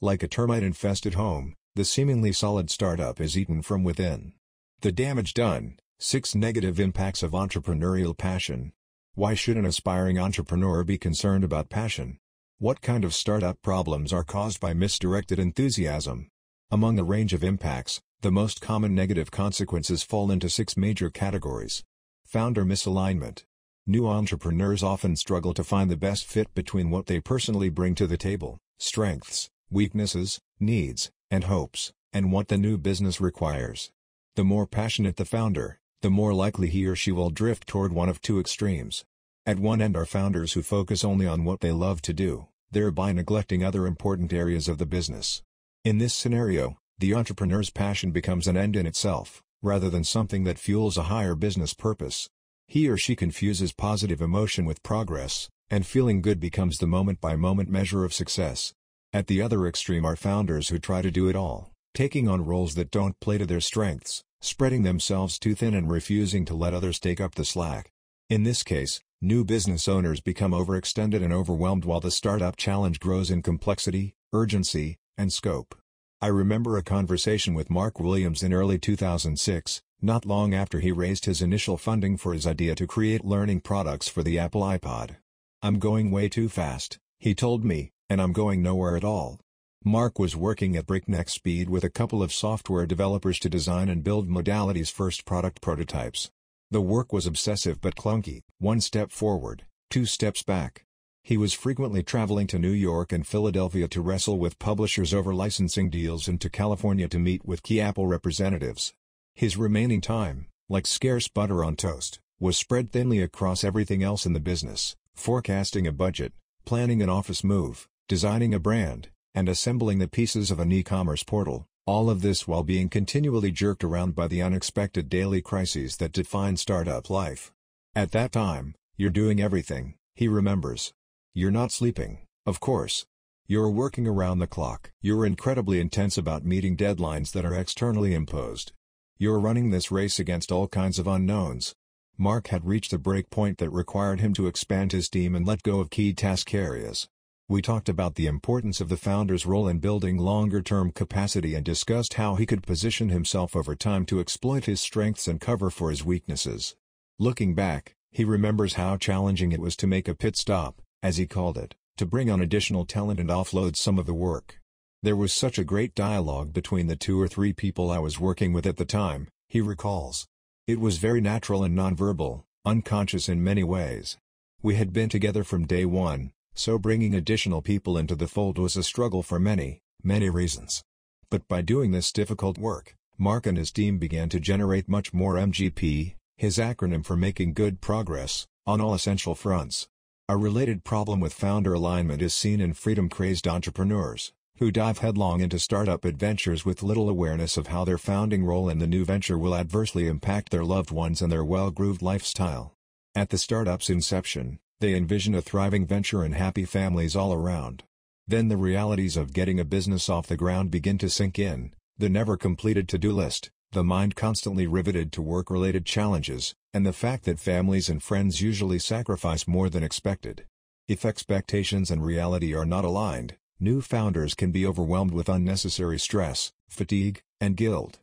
Like a termite-infested home, the seemingly solid startup is eaten from within. The damage done, 6 Negative Impacts of Entrepreneurial Passion Why should an aspiring entrepreneur be concerned about passion? What kind of startup problems are caused by misdirected enthusiasm? Among the range of impacts, the most common negative consequences fall into six major categories. Founder misalignment. New entrepreneurs often struggle to find the best fit between what they personally bring to the table, strengths, weaknesses, needs, and hopes, and what the new business requires. The more passionate the founder, the more likely he or she will drift toward one of two extremes, at one end are founders who focus only on what they love to do, thereby neglecting other important areas of the business. In this scenario, the entrepreneur's passion becomes an end in itself, rather than something that fuels a higher business purpose. He or she confuses positive emotion with progress, and feeling good becomes the moment-by-moment measure of success. At the other extreme are founders who try to do it all, taking on roles that don't play to their strengths, spreading themselves too thin and refusing to let others take up the slack. In this case, New business owners become overextended and overwhelmed while the startup challenge grows in complexity, urgency, and scope. I remember a conversation with Mark Williams in early 2006, not long after he raised his initial funding for his idea to create learning products for the Apple iPod. I'm going way too fast, he told me, and I'm going nowhere at all. Mark was working at breakneck speed with a couple of software developers to design and build Modality's first product prototypes. The work was obsessive but clunky, one step forward, two steps back. He was frequently traveling to New York and Philadelphia to wrestle with publishers over licensing deals and to California to meet with key Apple representatives. His remaining time, like scarce butter on toast, was spread thinly across everything else in the business, forecasting a budget, planning an office move, designing a brand, and assembling the pieces of an e-commerce portal. All of this while being continually jerked around by the unexpected daily crises that define startup life. At that time, you're doing everything, he remembers. You're not sleeping, of course. You're working around the clock. You're incredibly intense about meeting deadlines that are externally imposed. You're running this race against all kinds of unknowns. Mark had reached a break point that required him to expand his team and let go of key task areas. We talked about the importance of the founder's role in building longer-term capacity and discussed how he could position himself over time to exploit his strengths and cover for his weaknesses. Looking back, he remembers how challenging it was to make a pit stop, as he called it, to bring on additional talent and offload some of the work. There was such a great dialogue between the two or three people I was working with at the time, he recalls. It was very natural and nonverbal, unconscious in many ways. We had been together from day one, so bringing additional people into the fold was a struggle for many, many reasons. But by doing this difficult work, Mark and his team began to generate much more MGP, his acronym for making good progress, on all essential fronts. A related problem with founder alignment is seen in freedom-crazed entrepreneurs, who dive headlong into startup adventures with little awareness of how their founding role in the new venture will adversely impact their loved ones and their well-grooved lifestyle. At the startup's inception, they envision a thriving venture and happy families all around. Then the realities of getting a business off the ground begin to sink in, the never completed to-do list, the mind constantly riveted to work-related challenges, and the fact that families and friends usually sacrifice more than expected. If expectations and reality are not aligned, new founders can be overwhelmed with unnecessary stress, fatigue, and guilt.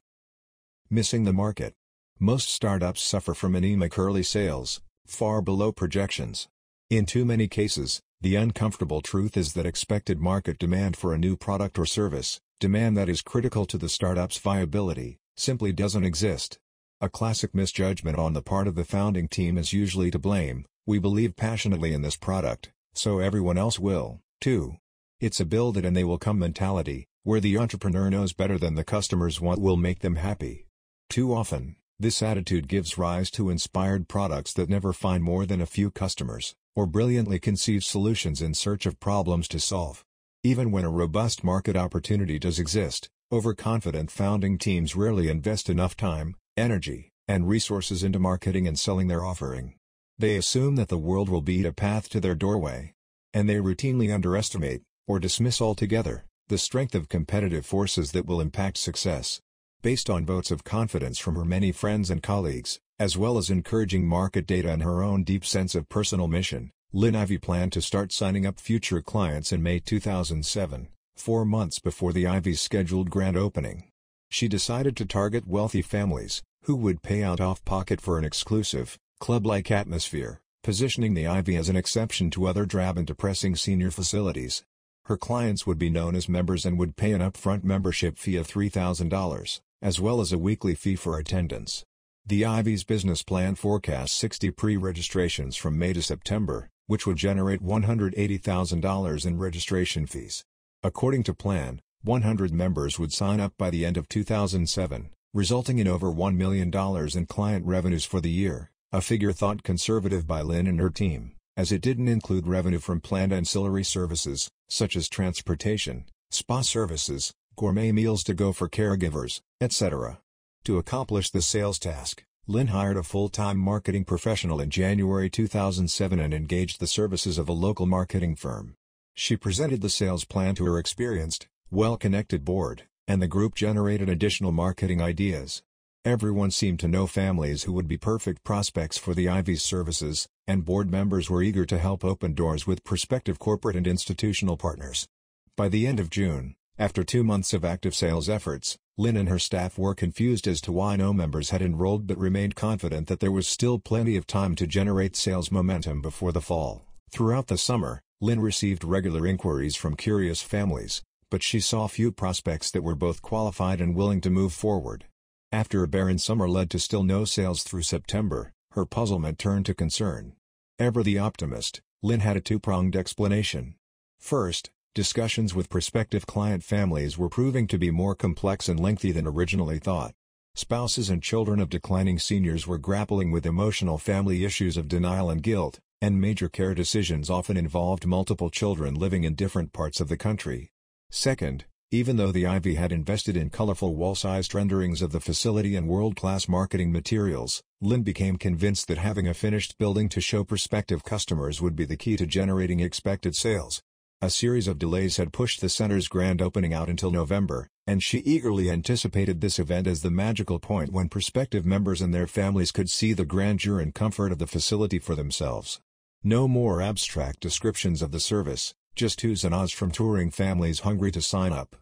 Missing the market. Most startups suffer from anemic early sales, far below projections, in too many cases, the uncomfortable truth is that expected market demand for a new product or service, demand that is critical to the startup's viability, simply doesn't exist. A classic misjudgment on the part of the founding team is usually to blame, we believe passionately in this product, so everyone else will, too. It's a build it and they will come mentality, where the entrepreneur knows better than the customers what will make them happy. Too often, this attitude gives rise to inspired products that never find more than a few customers or brilliantly conceive solutions in search of problems to solve. Even when a robust market opportunity does exist, overconfident founding teams rarely invest enough time, energy, and resources into marketing and selling their offering. They assume that the world will beat a path to their doorway. And they routinely underestimate, or dismiss altogether, the strength of competitive forces that will impact success. Based on votes of confidence from her many friends and colleagues, as well as encouraging market data and her own deep sense of personal mission, Lyn Ivy planned to start signing up future clients in May 2007, four months before the Ivy's scheduled grand opening. She decided to target wealthy families, who would pay out off-pocket for an exclusive, club-like atmosphere, positioning the Ivy as an exception to other drab and depressing senior facilities. Her clients would be known as members and would pay an upfront membership fee of $3,000, as well as a weekly fee for attendance. The Ivy's business plan forecasts 60 pre-registrations from May to September, which would generate $180,000 in registration fees. According to plan, 100 members would sign up by the end of 2007, resulting in over $1 million in client revenues for the year, a figure thought conservative by Lynn and her team, as it didn't include revenue from planned ancillary services, such as transportation, spa services, gourmet meals to go for caregivers, etc. To accomplish the sales task, Lynn hired a full-time marketing professional in January 2007 and engaged the services of a local marketing firm. She presented the sales plan to her experienced, well-connected board, and the group generated additional marketing ideas. Everyone seemed to know families who would be perfect prospects for the Ivy's services, and board members were eager to help open doors with prospective corporate and institutional partners. By the end of June, after two months of active sales efforts, Lynn and her staff were confused as to why no members had enrolled but remained confident that there was still plenty of time to generate sales momentum before the fall. Throughout the summer, Lynn received regular inquiries from curious families, but she saw few prospects that were both qualified and willing to move forward. After a barren summer led to still no sales through September, her puzzlement turned to concern. Ever the optimist, Lynn had a two-pronged explanation. First, discussions with prospective client families were proving to be more complex and lengthy than originally thought. Spouses and children of declining seniors were grappling with emotional family issues of denial and guilt, and major care decisions often involved multiple children living in different parts of the country. Second, even though the Ivy had invested in colorful wall-sized renderings of the facility and world-class marketing materials, Lynn became convinced that having a finished building to show prospective customers would be the key to generating expected sales, a series of delays had pushed the center's grand opening out until November, and she eagerly anticipated this event as the magical point when prospective members and their families could see the grandeur and comfort of the facility for themselves. No more abstract descriptions of the service, just who's and ahs from touring families hungry to sign up.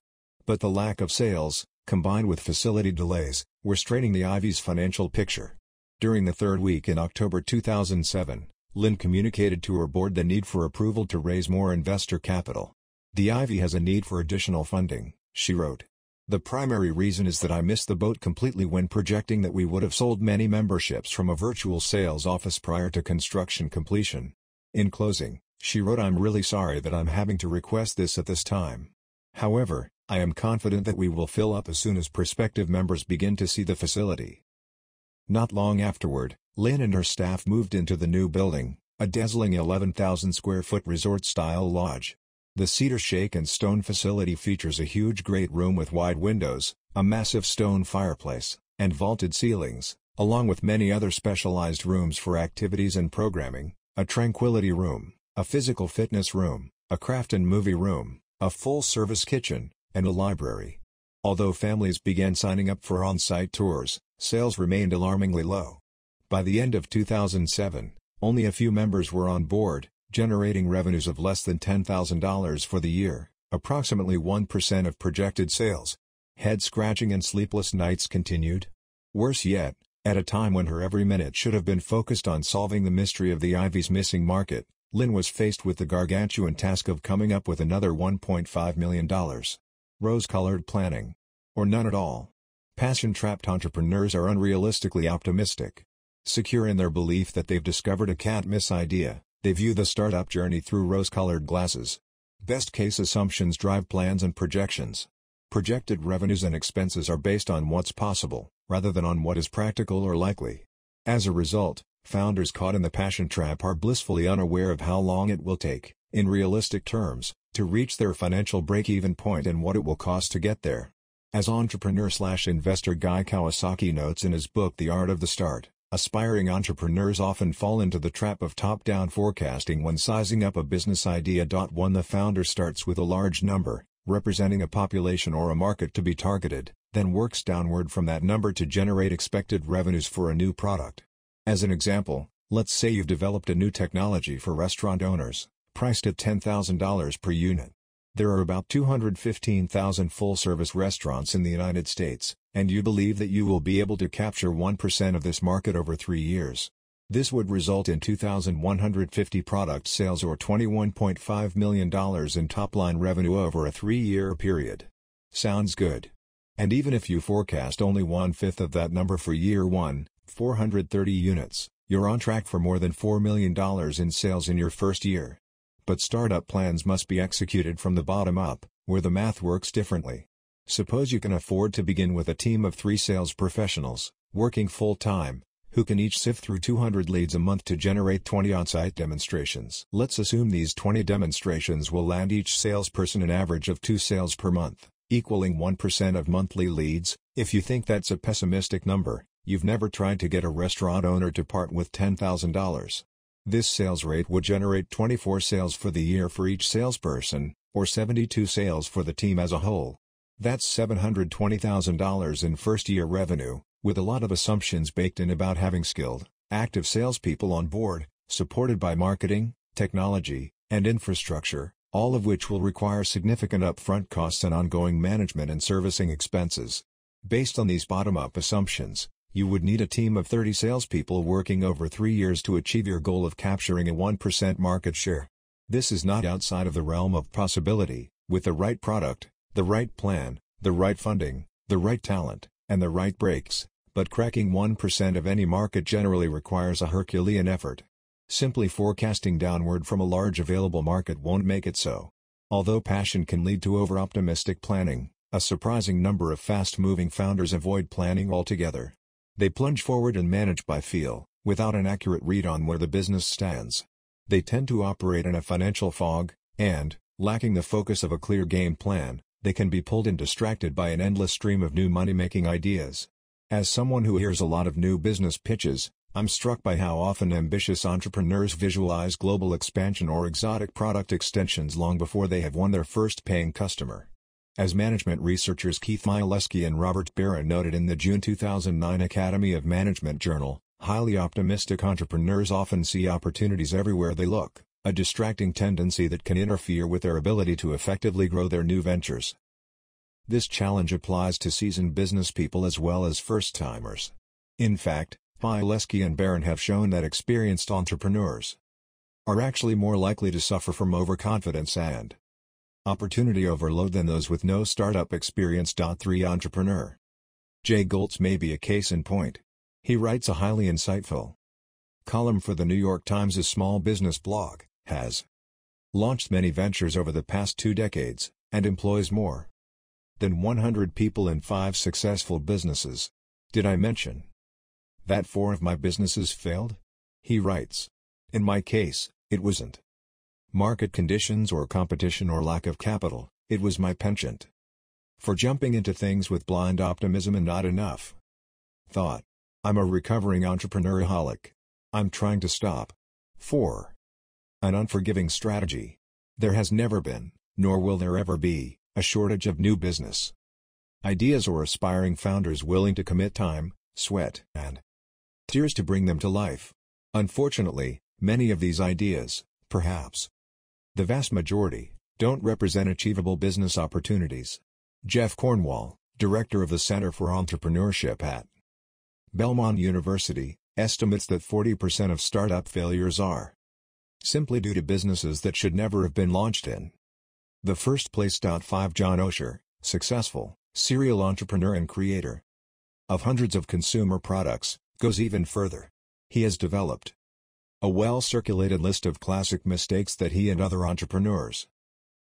But the lack of sales, combined with facility delays, were straining the Ivy's financial picture. During the third week in October 2007, Lynn communicated to her board the need for approval to raise more investor capital. The Ivy has a need for additional funding, she wrote. The primary reason is that I missed the boat completely when projecting that we would have sold many memberships from a virtual sales office prior to construction completion. In closing, she wrote I'm really sorry that I'm having to request this at this time. However, I am confident that we will fill up as soon as prospective members begin to see the facility. Not long afterward, Lynn and her staff moved into the new building, a dazzling 11,000 square foot resort style lodge. The Cedar Shake and Stone facility features a huge great room with wide windows, a massive stone fireplace, and vaulted ceilings, along with many other specialized rooms for activities and programming, a tranquility room, a physical fitness room, a craft and movie room, a full-service kitchen, and a library. Although families began signing up for on-site tours, sales remained alarmingly low. By the end of 2007, only a few members were on board, generating revenues of less than $10,000 for the year, approximately 1% of projected sales. Head scratching and sleepless nights continued. Worse yet, at a time when her every minute should have been focused on solving the mystery of the Ivy's missing market, Lynn was faced with the gargantuan task of coming up with another $1.5 million. Rose-colored planning. Or none at all. Passion-trapped entrepreneurs are unrealistically optimistic. Secure in their belief that they've discovered a can't-miss idea, they view the startup journey through rose-colored glasses. Best-case assumptions drive plans and projections. Projected revenues and expenses are based on what's possible, rather than on what is practical or likely. As a result, founders caught in the passion trap are blissfully unaware of how long it will take, in realistic terms, to reach their financial break-even point and what it will cost to get there. As entrepreneur-slash-investor Guy Kawasaki notes in his book The Art of the Start, Aspiring entrepreneurs often fall into the trap of top-down forecasting when sizing up a business idea. One, the founder starts with a large number, representing a population or a market to be targeted, then works downward from that number to generate expected revenues for a new product. As an example, let's say you've developed a new technology for restaurant owners, priced at $10,000 per unit. There are about 215,000 full-service restaurants in the United States, and you believe that you will be able to capture 1% of this market over three years. This would result in 2,150 product sales or $21.5 million in top-line revenue over a three-year period. Sounds good. And even if you forecast only one-fifth of that number for year one, 430 units, you're on track for more than $4 million in sales in your first year but startup plans must be executed from the bottom up, where the math works differently. Suppose you can afford to begin with a team of three sales professionals, working full-time, who can each sift through 200 leads a month to generate 20 on-site demonstrations. Let's assume these 20 demonstrations will land each salesperson an average of two sales per month, equaling 1% of monthly leads. If you think that's a pessimistic number, you've never tried to get a restaurant owner to part with $10,000. This sales rate would generate 24 sales for the year for each salesperson, or 72 sales for the team as a whole. That's $720,000 in first year revenue, with a lot of assumptions baked in about having skilled, active salespeople on board, supported by marketing, technology, and infrastructure, all of which will require significant upfront costs and ongoing management and servicing expenses. Based on these bottom-up assumptions, you would need a team of 30 salespeople working over three years to achieve your goal of capturing a 1% market share. This is not outside of the realm of possibility, with the right product, the right plan, the right funding, the right talent, and the right breaks, but cracking 1% of any market generally requires a Herculean effort. Simply forecasting downward from a large available market won't make it so. Although passion can lead to over-optimistic planning, a surprising number of fast-moving founders avoid planning altogether. They plunge forward and manage by feel, without an accurate read on where the business stands. They tend to operate in a financial fog, and, lacking the focus of a clear game plan, they can be pulled and distracted by an endless stream of new money-making ideas. As someone who hears a lot of new business pitches, I'm struck by how often ambitious entrepreneurs visualize global expansion or exotic product extensions long before they have won their first paying customer. As management researchers Keith Mielewski and Robert Baron noted in the June 2009 Academy of Management Journal, highly optimistic entrepreneurs often see opportunities everywhere they look, a distracting tendency that can interfere with their ability to effectively grow their new ventures. This challenge applies to seasoned business people as well as first-timers. In fact, Mielewski and Barron have shown that experienced entrepreneurs are actually more likely to suffer from overconfidence and opportunity overload than those with no startup experience. 3 Entrepreneur Jay Goltz may be a case in point. He writes a highly insightful column for the New York Times' small business blog, has launched many ventures over the past two decades, and employs more than 100 people in five successful businesses. Did I mention that four of my businesses failed? He writes. In my case, it wasn't market conditions or competition or lack of capital, it was my penchant. For jumping into things with blind optimism and not enough. Thought. I'm a recovering holic. I'm trying to stop. 4. An unforgiving strategy. There has never been, nor will there ever be, a shortage of new business ideas or aspiring founders willing to commit time, sweat, and tears to bring them to life. Unfortunately, many of these ideas, perhaps, the vast majority, don't represent achievable business opportunities. Jeff Cornwall, director of the Center for Entrepreneurship at Belmont University, estimates that 40% of startup failures are simply due to businesses that should never have been launched in the first place. 5 John Osher, successful, serial entrepreneur and creator of hundreds of consumer products, goes even further. He has developed a well-circulated list of classic mistakes that he and other entrepreneurs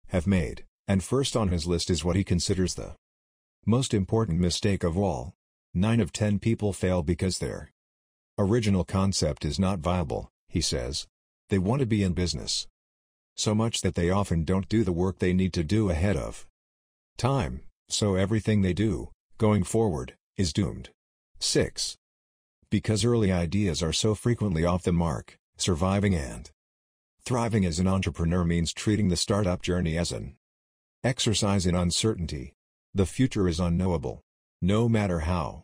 have made, and first on his list is what he considers the most important mistake of all. 9 of 10 people fail because their original concept is not viable, he says. They want to be in business. So much that they often don't do the work they need to do ahead of time, so everything they do, going forward, is doomed. 6. Because early ideas are so frequently off the mark surviving and thriving as an entrepreneur means treating the startup journey as an exercise in uncertainty. The future is unknowable, no matter how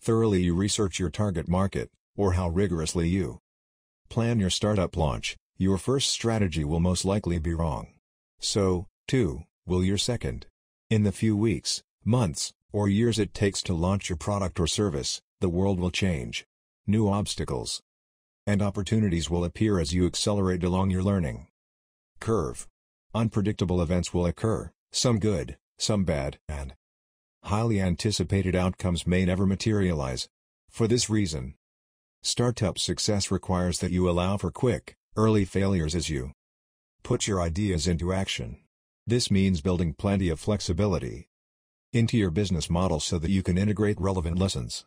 thoroughly you research your target market, or how rigorously you plan your startup launch, your first strategy will most likely be wrong. So, too, will your second. In the few weeks, months, or years it takes to launch your product or service, the world will change. New obstacles, and opportunities will appear as you accelerate along your learning curve. Unpredictable events will occur, some good, some bad, and highly anticipated outcomes may never materialize. For this reason, startup success requires that you allow for quick, early failures as you put your ideas into action. This means building plenty of flexibility into your business model so that you can integrate relevant lessons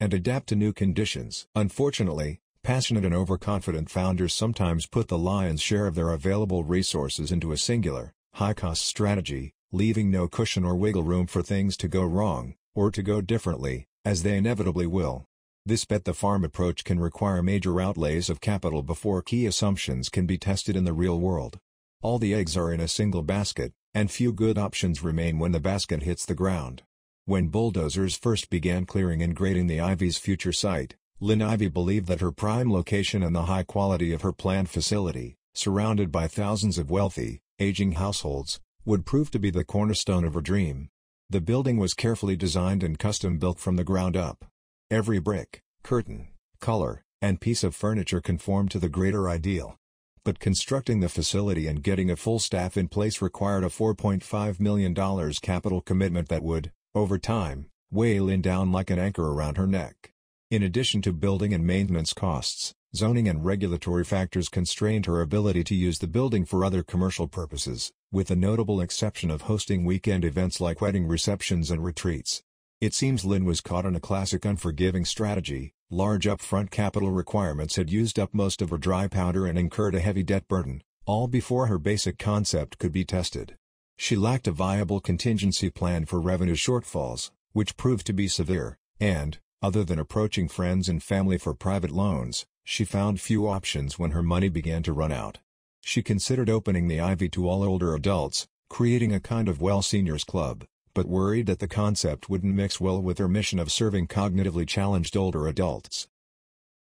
and adapt to new conditions. Unfortunately, Passionate and overconfident founders sometimes put the lion's share of their available resources into a singular, high-cost strategy, leaving no cushion or wiggle room for things to go wrong, or to go differently, as they inevitably will. This bet the farm approach can require major outlays of capital before key assumptions can be tested in the real world. All the eggs are in a single basket, and few good options remain when the basket hits the ground. When bulldozers first began clearing and grading the Ivy's future site, Lynn Ivy believed that her prime location and the high quality of her planned facility, surrounded by thousands of wealthy, aging households, would prove to be the cornerstone of her dream. The building was carefully designed and custom-built from the ground up. Every brick, curtain, color, and piece of furniture conformed to the greater ideal. But constructing the facility and getting a full staff in place required a $4.5 million capital commitment that would, over time, weigh Lynn down like an anchor around her neck. In addition to building and maintenance costs, zoning and regulatory factors constrained her ability to use the building for other commercial purposes, with the notable exception of hosting weekend events like wedding receptions and retreats. It seems Lynn was caught in a classic unforgiving strategy, large upfront capital requirements had used up most of her dry powder and incurred a heavy debt burden, all before her basic concept could be tested. She lacked a viable contingency plan for revenue shortfalls, which proved to be severe, and, other than approaching friends and family for private loans, she found few options when her money began to run out. She considered opening the Ivy to all older adults, creating a kind of well seniors club, but worried that the concept wouldn't mix well with her mission of serving cognitively challenged older adults.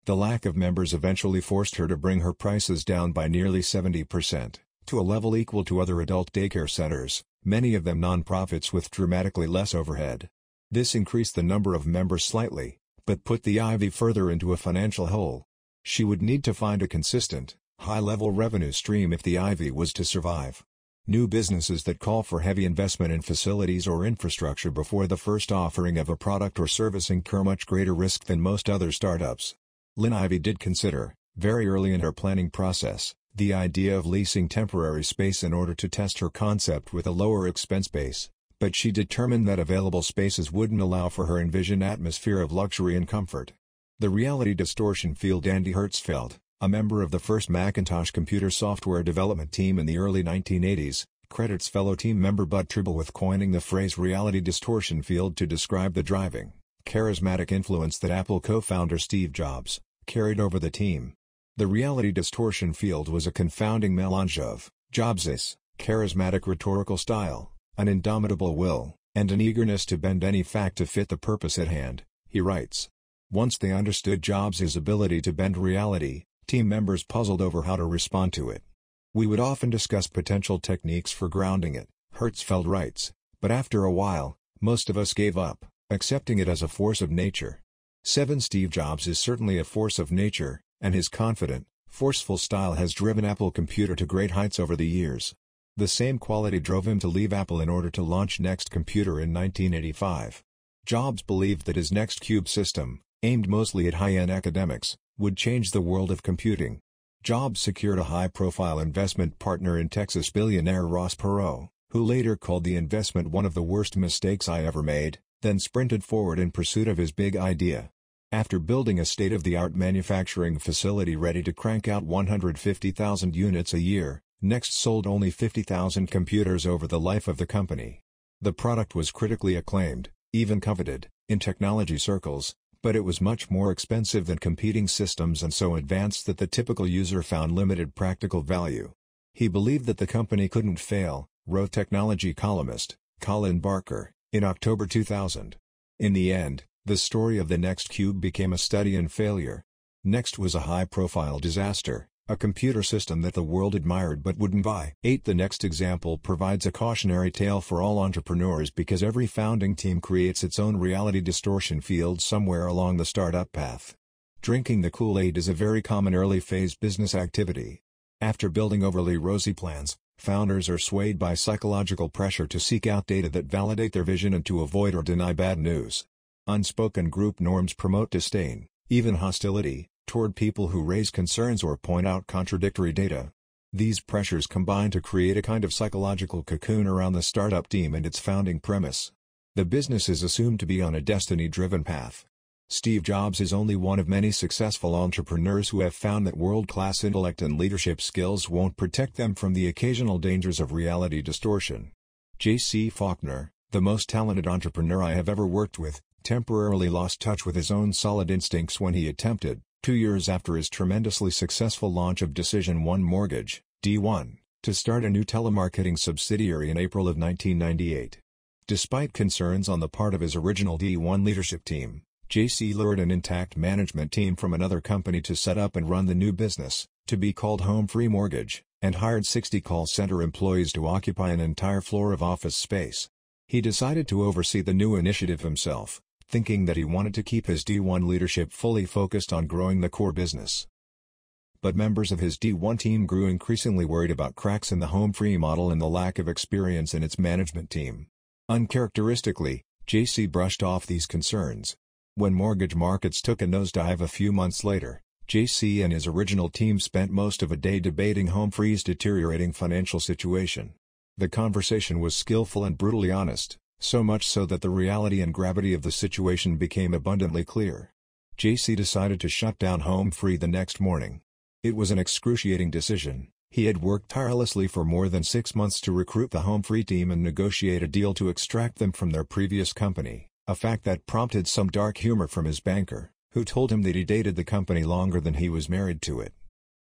The lack of members eventually forced her to bring her prices down by nearly 70%, to a level equal to other adult daycare centers, many of them nonprofits with dramatically less overhead. This increased the number of members slightly, but put the Ivy further into a financial hole. She would need to find a consistent, high-level revenue stream if the Ivy was to survive. New businesses that call for heavy investment in facilities or infrastructure before the first offering of a product or service incur much greater risk than most other startups. Lynn Ivy did consider, very early in her planning process, the idea of leasing temporary space in order to test her concept with a lower expense base but she determined that available spaces wouldn't allow for her envisioned atmosphere of luxury and comfort. The reality distortion field Andy Hertzfeld, a member of the first Macintosh computer software development team in the early 1980s, credits fellow team member Bud Tribble with coining the phrase reality distortion field to describe the driving, charismatic influence that Apple co-founder Steve Jobs carried over the team. The reality distortion field was a confounding melange of Jobs's charismatic rhetorical style an indomitable will, and an eagerness to bend any fact to fit the purpose at hand, he writes. Once they understood Jobs' ability to bend reality, team members puzzled over how to respond to it. We would often discuss potential techniques for grounding it, Hertzfeld writes, but after a while, most of us gave up, accepting it as a force of nature. 7. Steve Jobs is certainly a force of nature, and his confident, forceful style has driven Apple Computer to great heights over the years. The same quality drove him to leave Apple in order to launch Next Computer in 1985. Jobs believed that his Next Cube system, aimed mostly at high-end academics, would change the world of computing. Jobs secured a high-profile investment partner in Texas billionaire Ross Perot, who later called the investment one of the worst mistakes I ever made, then sprinted forward in pursuit of his big idea. After building a state-of-the-art manufacturing facility ready to crank out 150,000 units a year, Next sold only 50,000 computers over the life of the company. The product was critically acclaimed, even coveted, in technology circles, but it was much more expensive than competing systems and so advanced that the typical user found limited practical value. He believed that the company couldn't fail, wrote technology columnist, Colin Barker, in October 2000. In the end, the story of the Next Cube became a study in failure. Next was a high-profile disaster, a computer system that the world admired but wouldn't buy. 8. The next example provides a cautionary tale for all entrepreneurs because every founding team creates its own reality distortion field somewhere along the startup path. Drinking the Kool-Aid is a very common early phase business activity. After building overly rosy plans, founders are swayed by psychological pressure to seek out data that validate their vision and to avoid or deny bad news. Unspoken group norms promote disdain, even hostility, toward people who raise concerns or point out contradictory data. These pressures combine to create a kind of psychological cocoon around the startup team and its founding premise. The business is assumed to be on a destiny-driven path. Steve Jobs is only one of many successful entrepreneurs who have found that world-class intellect and leadership skills won't protect them from the occasional dangers of reality distortion. J.C. Faulkner, the most talented entrepreneur I have ever worked with, temporarily lost touch with his own solid instincts when he attempted two years after his tremendously successful launch of Decision One Mortgage, D1, to start a new telemarketing subsidiary in April of 1998. Despite concerns on the part of his original D1 leadership team, JC lured an intact management team from another company to set up and run the new business, to be called Home Free Mortgage, and hired 60 call center employees to occupy an entire floor of office space. He decided to oversee the new initiative himself, thinking that he wanted to keep his D1 leadership fully focused on growing the core business. But members of his D1 team grew increasingly worried about cracks in the home free model and the lack of experience in its management team. Uncharacteristically, JC brushed off these concerns. When mortgage markets took a nosedive a few months later, JC and his original team spent most of a day debating Home Free's deteriorating financial situation. The conversation was skillful and brutally honest so much so that the reality and gravity of the situation became abundantly clear. JC decided to shut down Home Free the next morning. It was an excruciating decision. He had worked tirelessly for more than six months to recruit the Home Free team and negotiate a deal to extract them from their previous company, a fact that prompted some dark humor from his banker, who told him that he dated the company longer than he was married to it.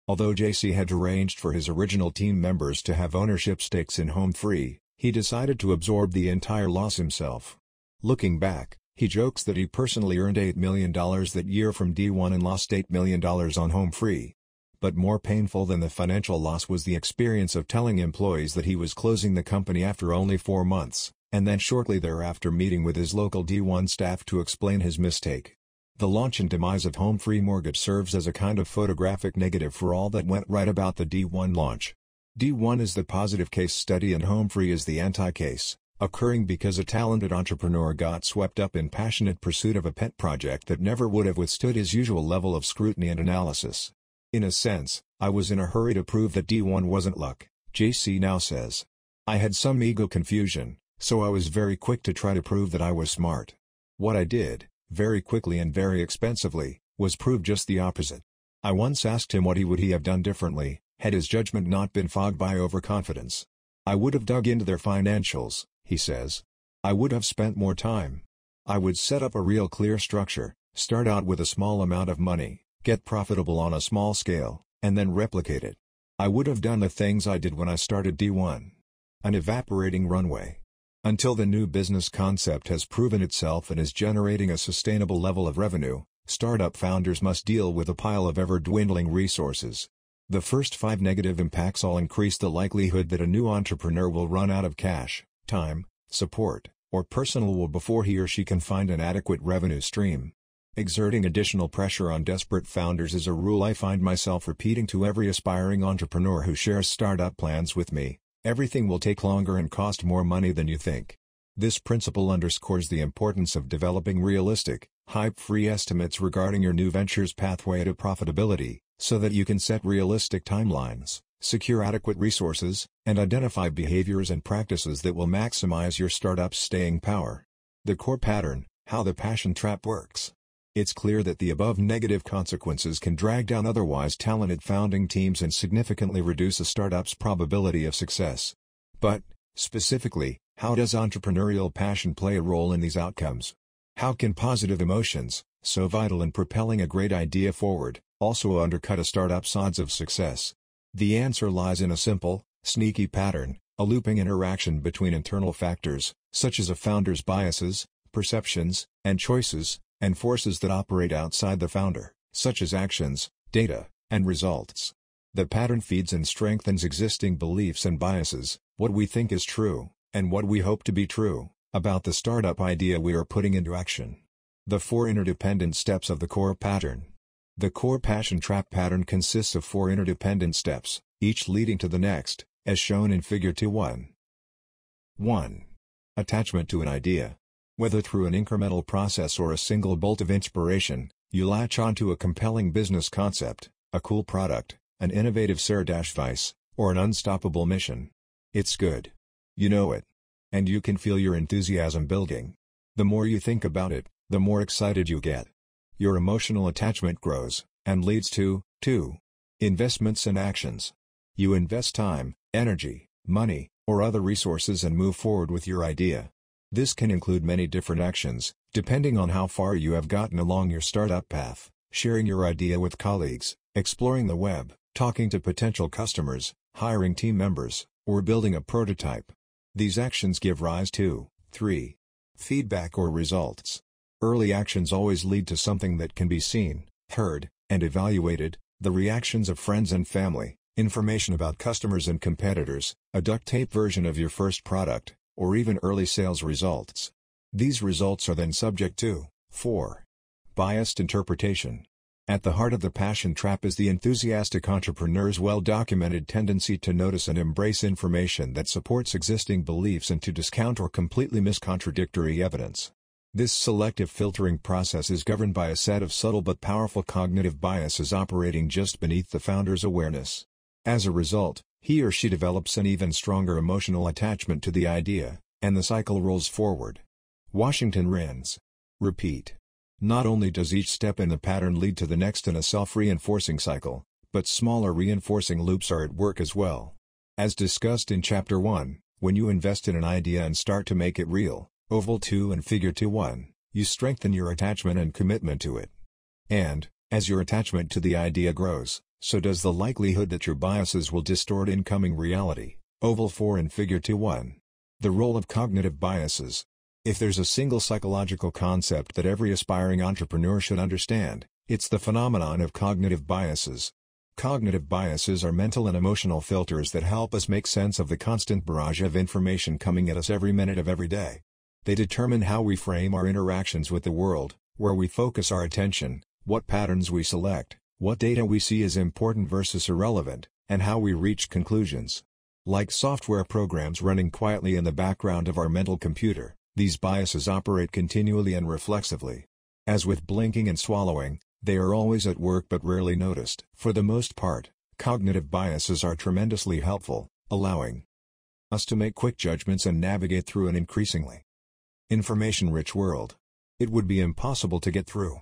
Although JC had arranged for his original team members to have ownership stakes in Home Free, he decided to absorb the entire loss himself. Looking back, he jokes that he personally earned $8 million that year from D1 and lost $8 million on home free. But more painful than the financial loss was the experience of telling employees that he was closing the company after only four months, and then shortly thereafter meeting with his local D1 staff to explain his mistake. The launch and demise of Home Free Mortgage serves as a kind of photographic negative for all that went right about the D1 launch. D1 is the positive case study and Homefree is the anti-case, occurring because a talented entrepreneur got swept up in passionate pursuit of a pet project that never would have withstood his usual level of scrutiny and analysis. In a sense, I was in a hurry to prove that D1 wasn't luck, JC now says. I had some ego confusion, so I was very quick to try to prove that I was smart. What I did, very quickly and very expensively, was prove just the opposite. I once asked him what he would he have done differently, had his judgment not been fogged by overconfidence. I would have dug into their financials, he says. I would have spent more time. I would set up a real clear structure, start out with a small amount of money, get profitable on a small scale, and then replicate it. I would have done the things I did when I started D1. An evaporating runway. Until the new business concept has proven itself and is generating a sustainable level of revenue, startup founders must deal with a pile of ever-dwindling resources, the first five negative impacts all increase the likelihood that a new entrepreneur will run out of cash, time, support, or personal will before he or she can find an adequate revenue stream. Exerting additional pressure on desperate founders is a rule I find myself repeating to every aspiring entrepreneur who shares startup plans with me. Everything will take longer and cost more money than you think. This principle underscores the importance of developing realistic, hype-free estimates regarding your new venture's pathway to profitability so that you can set realistic timelines, secure adequate resources, and identify behaviors and practices that will maximize your startup's staying power. The core pattern, how the passion trap works. It's clear that the above negative consequences can drag down otherwise talented founding teams and significantly reduce a startup's probability of success. But, specifically, how does entrepreneurial passion play a role in these outcomes? How can positive emotions, so vital in propelling a great idea forward, also undercut a startup's odds of success. The answer lies in a simple, sneaky pattern, a looping interaction between internal factors, such as a founder's biases, perceptions, and choices, and forces that operate outside the founder, such as actions, data, and results. The pattern feeds and strengthens existing beliefs and biases, what we think is true, and what we hope to be true, about the startup idea we are putting into action. The four interdependent steps of the core pattern the core passion trap pattern consists of four interdependent steps, each leading to the next, as shown in Figure Two 1. Attachment to an idea. Whether through an incremental process or a single bolt of inspiration, you latch onto a compelling business concept, a cool product, an innovative sir-vice, or an unstoppable mission. It's good. You know it. And you can feel your enthusiasm building. The more you think about it, the more excited you get your emotional attachment grows, and leads to, 2. Investments and actions. You invest time, energy, money, or other resources and move forward with your idea. This can include many different actions, depending on how far you have gotten along your startup path, sharing your idea with colleagues, exploring the web, talking to potential customers, hiring team members, or building a prototype. These actions give rise to 3. Feedback or results. Early actions always lead to something that can be seen, heard, and evaluated, the reactions of friends and family, information about customers and competitors, a duct tape version of your first product, or even early sales results. These results are then subject to 4. Biased interpretation. At the heart of the passion trap is the enthusiastic entrepreneur's well-documented tendency to notice and embrace information that supports existing beliefs and to discount or completely miss contradictory evidence. This selective filtering process is governed by a set of subtle but powerful cognitive biases operating just beneath the founder's awareness. As a result, he or she develops an even stronger emotional attachment to the idea, and the cycle rolls forward. Washington wins. Repeat. Not only does each step in the pattern lead to the next in a self-reinforcing cycle, but smaller reinforcing loops are at work as well. As discussed in Chapter 1, when you invest in an idea and start to make it real, Oval 2 and Figure 2 1, you strengthen your attachment and commitment to it. And, as your attachment to the idea grows, so does the likelihood that your biases will distort incoming reality. Oval 4 and Figure 2 1. The role of cognitive biases. If there's a single psychological concept that every aspiring entrepreneur should understand, it's the phenomenon of cognitive biases. Cognitive biases are mental and emotional filters that help us make sense of the constant barrage of information coming at us every minute of every day. They determine how we frame our interactions with the world, where we focus our attention, what patterns we select, what data we see as important versus irrelevant, and how we reach conclusions. Like software programs running quietly in the background of our mental computer, these biases operate continually and reflexively. As with blinking and swallowing, they are always at work but rarely noticed. For the most part, cognitive biases are tremendously helpful, allowing us to make quick judgments and navigate through an increasingly information-rich world. It would be impossible to get through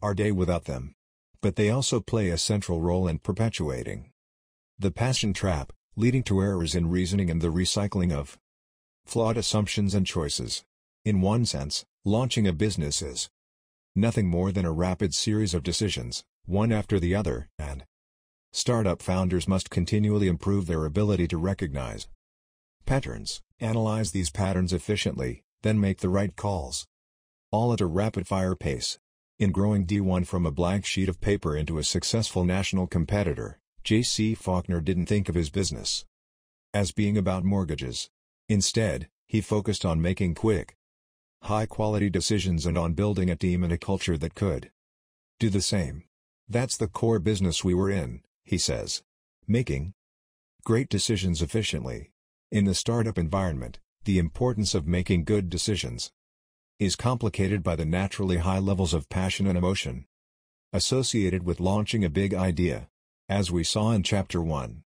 our day without them. But they also play a central role in perpetuating the passion trap, leading to errors in reasoning and the recycling of flawed assumptions and choices. In one sense, launching a business is nothing more than a rapid series of decisions, one after the other, and startup founders must continually improve their ability to recognize patterns, analyze these patterns efficiently, then make the right calls. All at a rapid-fire pace. In growing D1 from a blank sheet of paper into a successful national competitor, J.C. Faulkner didn't think of his business as being about mortgages. Instead, he focused on making quick, high-quality decisions and on building a team and a culture that could do the same. That's the core business we were in, he says. Making great decisions efficiently. In the startup environment, the importance of making good decisions is complicated by the naturally high levels of passion and emotion associated with launching a big idea. As we saw in Chapter 1,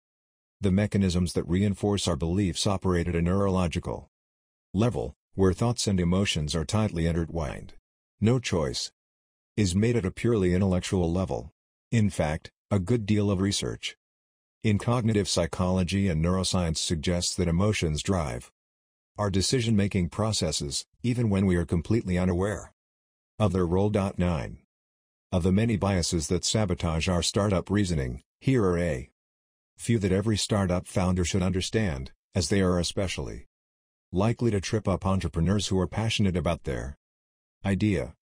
the mechanisms that reinforce our beliefs operate at a neurological level, where thoughts and emotions are tightly intertwined. No choice is made at a purely intellectual level. In fact, a good deal of research in cognitive psychology and neuroscience suggests that emotions drive our decision-making processes, even when we are completely unaware of their role. 9. Of the many biases that sabotage our startup reasoning, here are a few that every startup founder should understand, as they are especially likely to trip up entrepreneurs who are passionate about their idea.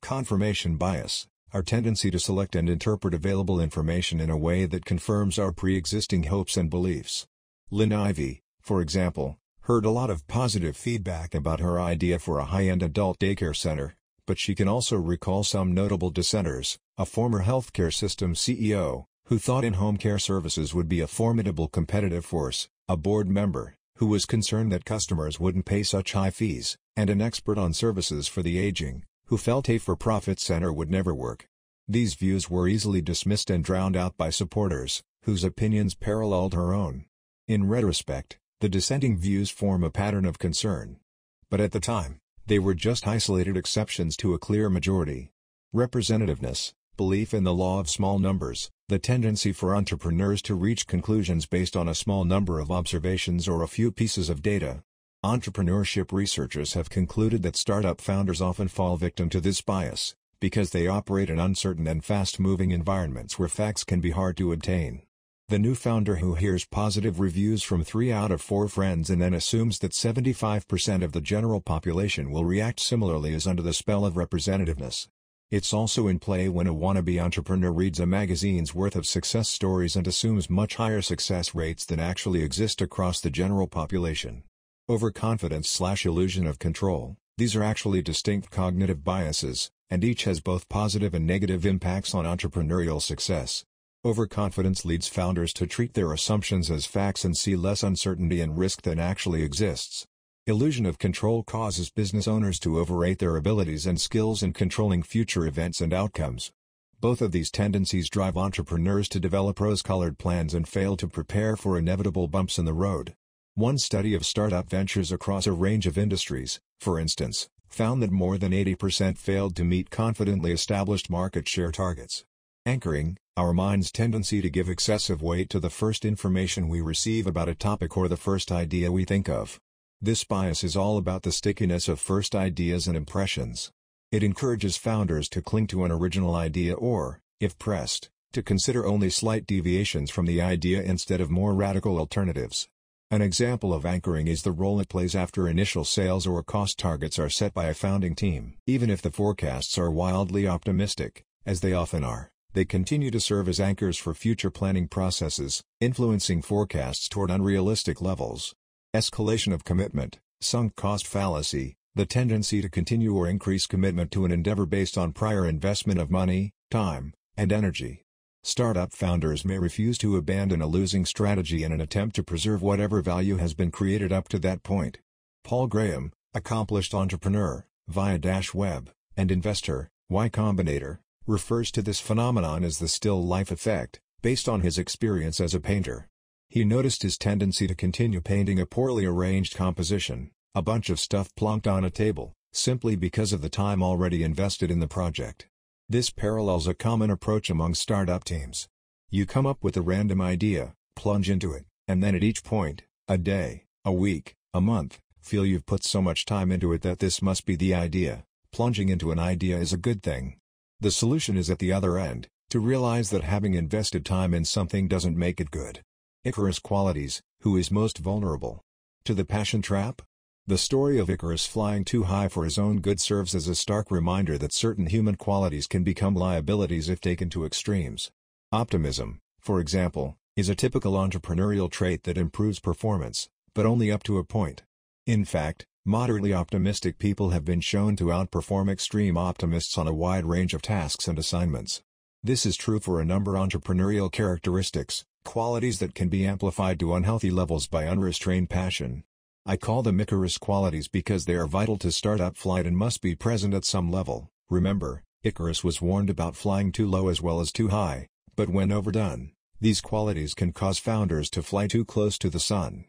Confirmation bias, our tendency to select and interpret available information in a way that confirms our pre-existing hopes and beliefs. Lynn Ivy, for example, Heard a lot of positive feedback about her idea for a high-end adult daycare center, but she can also recall some notable dissenters, a former healthcare system CEO, who thought in-home care services would be a formidable competitive force, a board member, who was concerned that customers wouldn't pay such high fees, and an expert on services for the aging, who felt a for-profit center would never work. These views were easily dismissed and drowned out by supporters, whose opinions paralleled her own. In retrospect, the dissenting views form a pattern of concern. But at the time, they were just isolated exceptions to a clear majority. Representativeness, belief in the law of small numbers, the tendency for entrepreneurs to reach conclusions based on a small number of observations or a few pieces of data. Entrepreneurship researchers have concluded that startup founders often fall victim to this bias, because they operate in uncertain and fast-moving environments where facts can be hard to obtain. The new founder who hears positive reviews from 3 out of 4 friends and then assumes that 75% of the general population will react similarly is under the spell of representativeness. It's also in play when a wannabe entrepreneur reads a magazine's worth of success stories and assumes much higher success rates than actually exist across the general population. Overconfidence slash illusion of control, these are actually distinct cognitive biases, and each has both positive and negative impacts on entrepreneurial success. Overconfidence leads founders to treat their assumptions as facts and see less uncertainty and risk than actually exists. Illusion of control causes business owners to overrate their abilities and skills in controlling future events and outcomes. Both of these tendencies drive entrepreneurs to develop rose-colored plans and fail to prepare for inevitable bumps in the road. One study of startup ventures across a range of industries, for instance, found that more than 80% failed to meet confidently established market share targets. Anchoring, our mind's tendency to give excessive weight to the first information we receive about a topic or the first idea we think of. This bias is all about the stickiness of first ideas and impressions. It encourages founders to cling to an original idea or, if pressed, to consider only slight deviations from the idea instead of more radical alternatives. An example of anchoring is the role it plays after initial sales or cost targets are set by a founding team. Even if the forecasts are wildly optimistic, as they often are, they continue to serve as anchors for future planning processes, influencing forecasts toward unrealistic levels. Escalation of commitment, sunk cost fallacy, the tendency to continue or increase commitment to an endeavor based on prior investment of money, time, and energy. Startup founders may refuse to abandon a losing strategy in an attempt to preserve whatever value has been created up to that point. Paul Graham, accomplished entrepreneur, via Dash Web, and investor, Y Combinator, refers to this phenomenon as the still life effect, based on his experience as a painter. He noticed his tendency to continue painting a poorly arranged composition, a bunch of stuff plonked on a table, simply because of the time already invested in the project. This parallels a common approach among startup teams. You come up with a random idea, plunge into it, and then at each point, a day, a week, a month, feel you've put so much time into it that this must be the idea. Plunging into an idea is a good thing, the solution is at the other end, to realize that having invested time in something doesn't make it good. Icarus qualities, who is most vulnerable? To the passion trap? The story of Icarus flying too high for his own good serves as a stark reminder that certain human qualities can become liabilities if taken to extremes. Optimism, for example, is a typical entrepreneurial trait that improves performance, but only up to a point. In fact, Moderately optimistic people have been shown to outperform extreme optimists on a wide range of tasks and assignments. This is true for a number entrepreneurial characteristics, qualities that can be amplified to unhealthy levels by unrestrained passion. I call them Icarus qualities because they are vital to startup flight and must be present at some level. Remember, Icarus was warned about flying too low as well as too high, but when overdone, these qualities can cause founders to fly too close to the sun.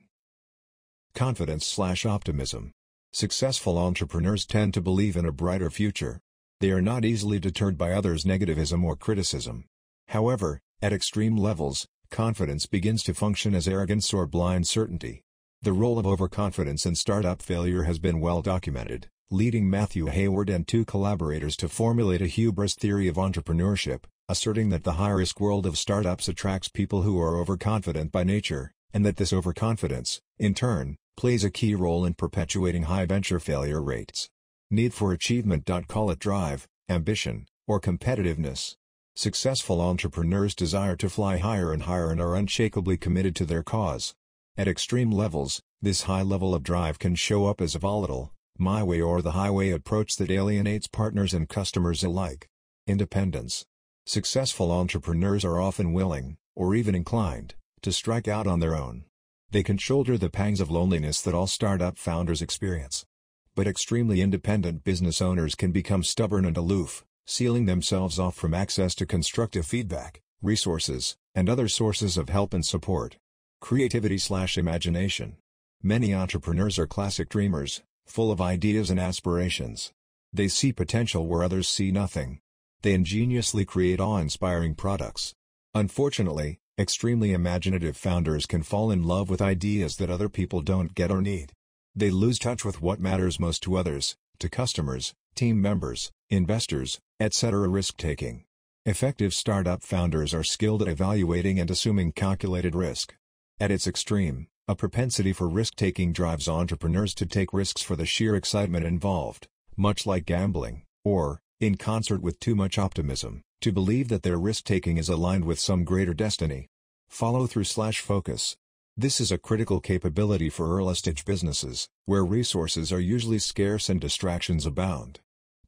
Confidence slash optimism. Successful entrepreneurs tend to believe in a brighter future. They are not easily deterred by others' negativism or criticism. However, at extreme levels, confidence begins to function as arrogance or blind certainty. The role of overconfidence in startup failure has been well documented, leading Matthew Hayward and two collaborators to formulate a hubris theory of entrepreneurship, asserting that the high-risk world of startups attracts people who are overconfident by nature, and that this overconfidence, in turn, plays a key role in perpetuating high venture failure rates. Need for achievement. Call it drive, ambition, or competitiveness. Successful entrepreneurs desire to fly higher and higher and are unshakably committed to their cause. At extreme levels, this high level of drive can show up as a volatile, my way or the highway approach that alienates partners and customers alike. Independence. Successful entrepreneurs are often willing, or even inclined, to strike out on their own. They can shoulder the pangs of loneliness that all startup founders experience. But extremely independent business owners can become stubborn and aloof, sealing themselves off from access to constructive feedback, resources, and other sources of help and support. Creativity slash imagination. Many entrepreneurs are classic dreamers, full of ideas and aspirations. They see potential where others see nothing. They ingeniously create awe-inspiring products. Unfortunately, Extremely imaginative founders can fall in love with ideas that other people don't get or need. They lose touch with what matters most to others, to customers, team members, investors, etc. Risk taking. Effective startup founders are skilled at evaluating and assuming calculated risk. At its extreme, a propensity for risk taking drives entrepreneurs to take risks for the sheer excitement involved, much like gambling, or, in concert with too much optimism, to believe that their risk taking is aligned with some greater destiny. Follow-through slash focus. This is a critical capability for early-stage businesses, where resources are usually scarce and distractions abound.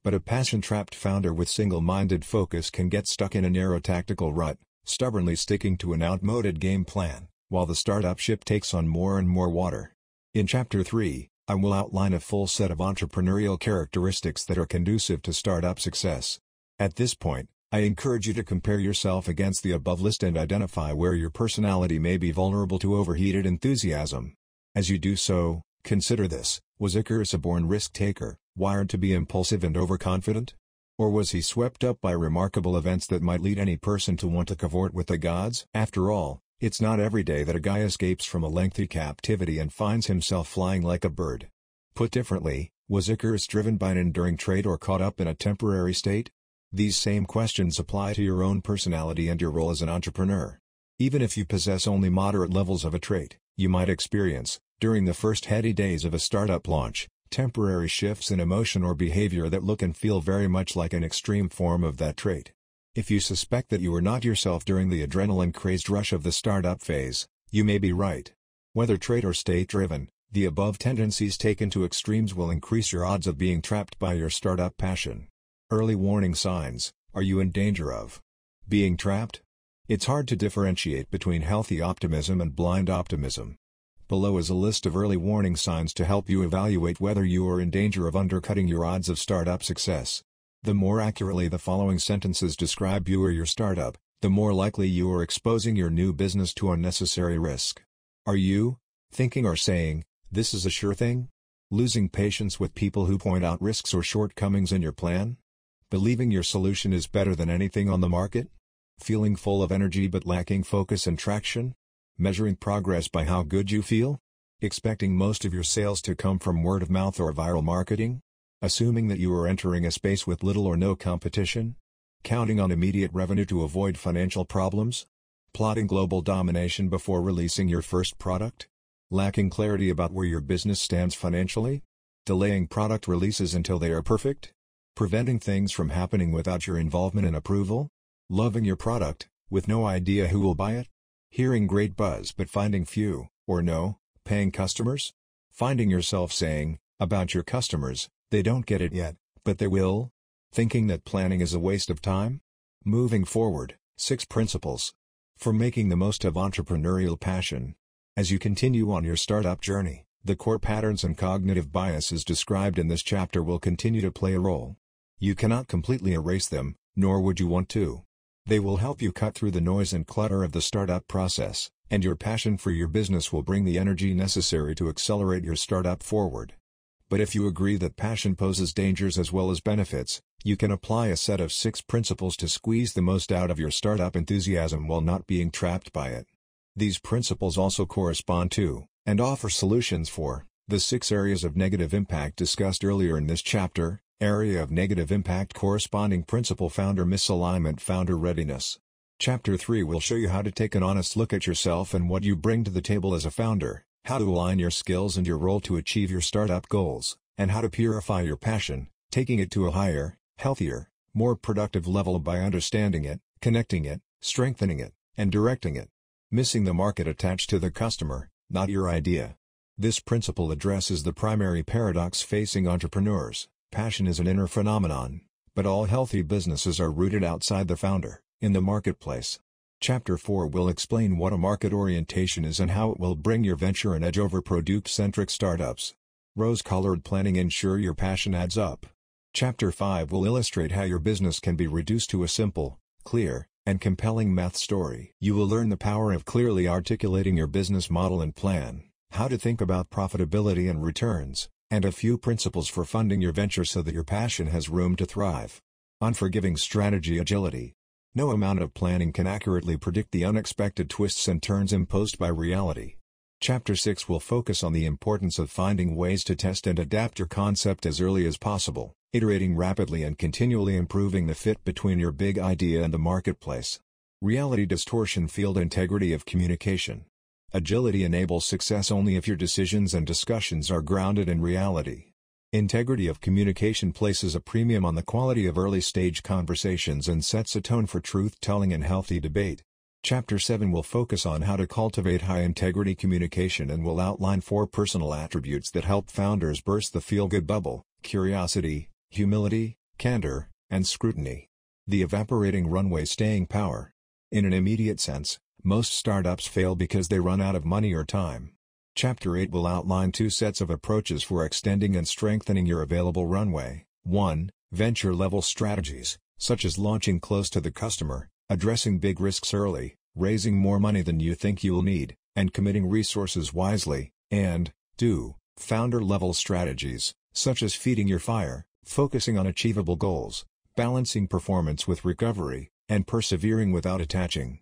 But a passion-trapped founder with single-minded focus can get stuck in a narrow tactical rut, stubbornly sticking to an outmoded game plan, while the startup ship takes on more and more water. In Chapter 3, I will outline a full set of entrepreneurial characteristics that are conducive to startup success. At this point, I encourage you to compare yourself against the above list and identify where your personality may be vulnerable to overheated enthusiasm. As you do so, consider this, was Icarus a born risk-taker, wired to be impulsive and overconfident? Or was he swept up by remarkable events that might lead any person to want to cavort with the gods? After all, it's not every day that a guy escapes from a lengthy captivity and finds himself flying like a bird. Put differently, was Icarus driven by an enduring trait or caught up in a temporary state? These same questions apply to your own personality and your role as an entrepreneur. Even if you possess only moderate levels of a trait, you might experience, during the first heady days of a startup launch, temporary shifts in emotion or behavior that look and feel very much like an extreme form of that trait. If you suspect that you are not yourself during the adrenaline-crazed rush of the startup phase, you may be right. Whether trait or state-driven, the above tendencies taken to extremes will increase your odds of being trapped by your startup passion. Early warning signs, are you in danger of being trapped? It's hard to differentiate between healthy optimism and blind optimism. Below is a list of early warning signs to help you evaluate whether you are in danger of undercutting your odds of startup success. The more accurately the following sentences describe you or your startup, the more likely you are exposing your new business to unnecessary risk. Are you thinking or saying, this is a sure thing? Losing patience with people who point out risks or shortcomings in your plan? Believing your solution is better than anything on the market? Feeling full of energy but lacking focus and traction? Measuring progress by how good you feel? Expecting most of your sales to come from word of mouth or viral marketing? Assuming that you are entering a space with little or no competition? Counting on immediate revenue to avoid financial problems? Plotting global domination before releasing your first product? Lacking clarity about where your business stands financially? Delaying product releases until they are perfect? Preventing things from happening without your involvement and approval? Loving your product, with no idea who will buy it? Hearing great buzz but finding few, or no, paying customers? Finding yourself saying, about your customers, they don't get it yet, but they will? Thinking that planning is a waste of time? Moving forward, 6 Principles for making the most of entrepreneurial passion. As you continue on your startup journey, the core patterns and cognitive biases described in this chapter will continue to play a role. You cannot completely erase them, nor would you want to. They will help you cut through the noise and clutter of the startup process, and your passion for your business will bring the energy necessary to accelerate your startup forward. But if you agree that passion poses dangers as well as benefits, you can apply a set of six principles to squeeze the most out of your startup enthusiasm while not being trapped by it. These principles also correspond to, and offer solutions for, the six areas of negative impact discussed earlier in this chapter, area of negative impact corresponding principle founder misalignment founder readiness. Chapter 3 will show you how to take an honest look at yourself and what you bring to the table as a founder, how to align your skills and your role to achieve your startup goals, and how to purify your passion, taking it to a higher, healthier, more productive level by understanding it, connecting it, strengthening it, and directing it. Missing the market attached to the customer, not your idea. This principle addresses the primary paradox facing entrepreneurs. Passion is an inner phenomenon, but all healthy businesses are rooted outside the founder, in the marketplace. Chapter 4 will explain what a market orientation is and how it will bring your venture an edge over product-centric startups. Rose-colored planning ensure your passion adds up. Chapter 5 will illustrate how your business can be reduced to a simple, clear, and compelling math story. You will learn the power of clearly articulating your business model and plan how to think about profitability and returns, and a few principles for funding your venture so that your passion has room to thrive. Unforgiving strategy agility. No amount of planning can accurately predict the unexpected twists and turns imposed by reality. Chapter 6 will focus on the importance of finding ways to test and adapt your concept as early as possible, iterating rapidly and continually improving the fit between your big idea and the marketplace. Reality distortion field integrity of communication. Agility enables success only if your decisions and discussions are grounded in reality. Integrity of communication places a premium on the quality of early-stage conversations and sets a tone for truth-telling and healthy debate. Chapter 7 will focus on how to cultivate high-integrity communication and will outline four personal attributes that help founders burst the feel-good bubble, curiosity, humility, candor, and scrutiny. The evaporating runway staying power. In an immediate sense, most startups fail because they run out of money or time. Chapter 8 will outline two sets of approaches for extending and strengthening your available runway. 1. Venture level strategies, such as launching close to the customer, addressing big risks early, raising more money than you think you'll need, and committing resources wisely, and 2. Founder level strategies, such as feeding your fire, focusing on achievable goals, balancing performance with recovery, and persevering without attaching.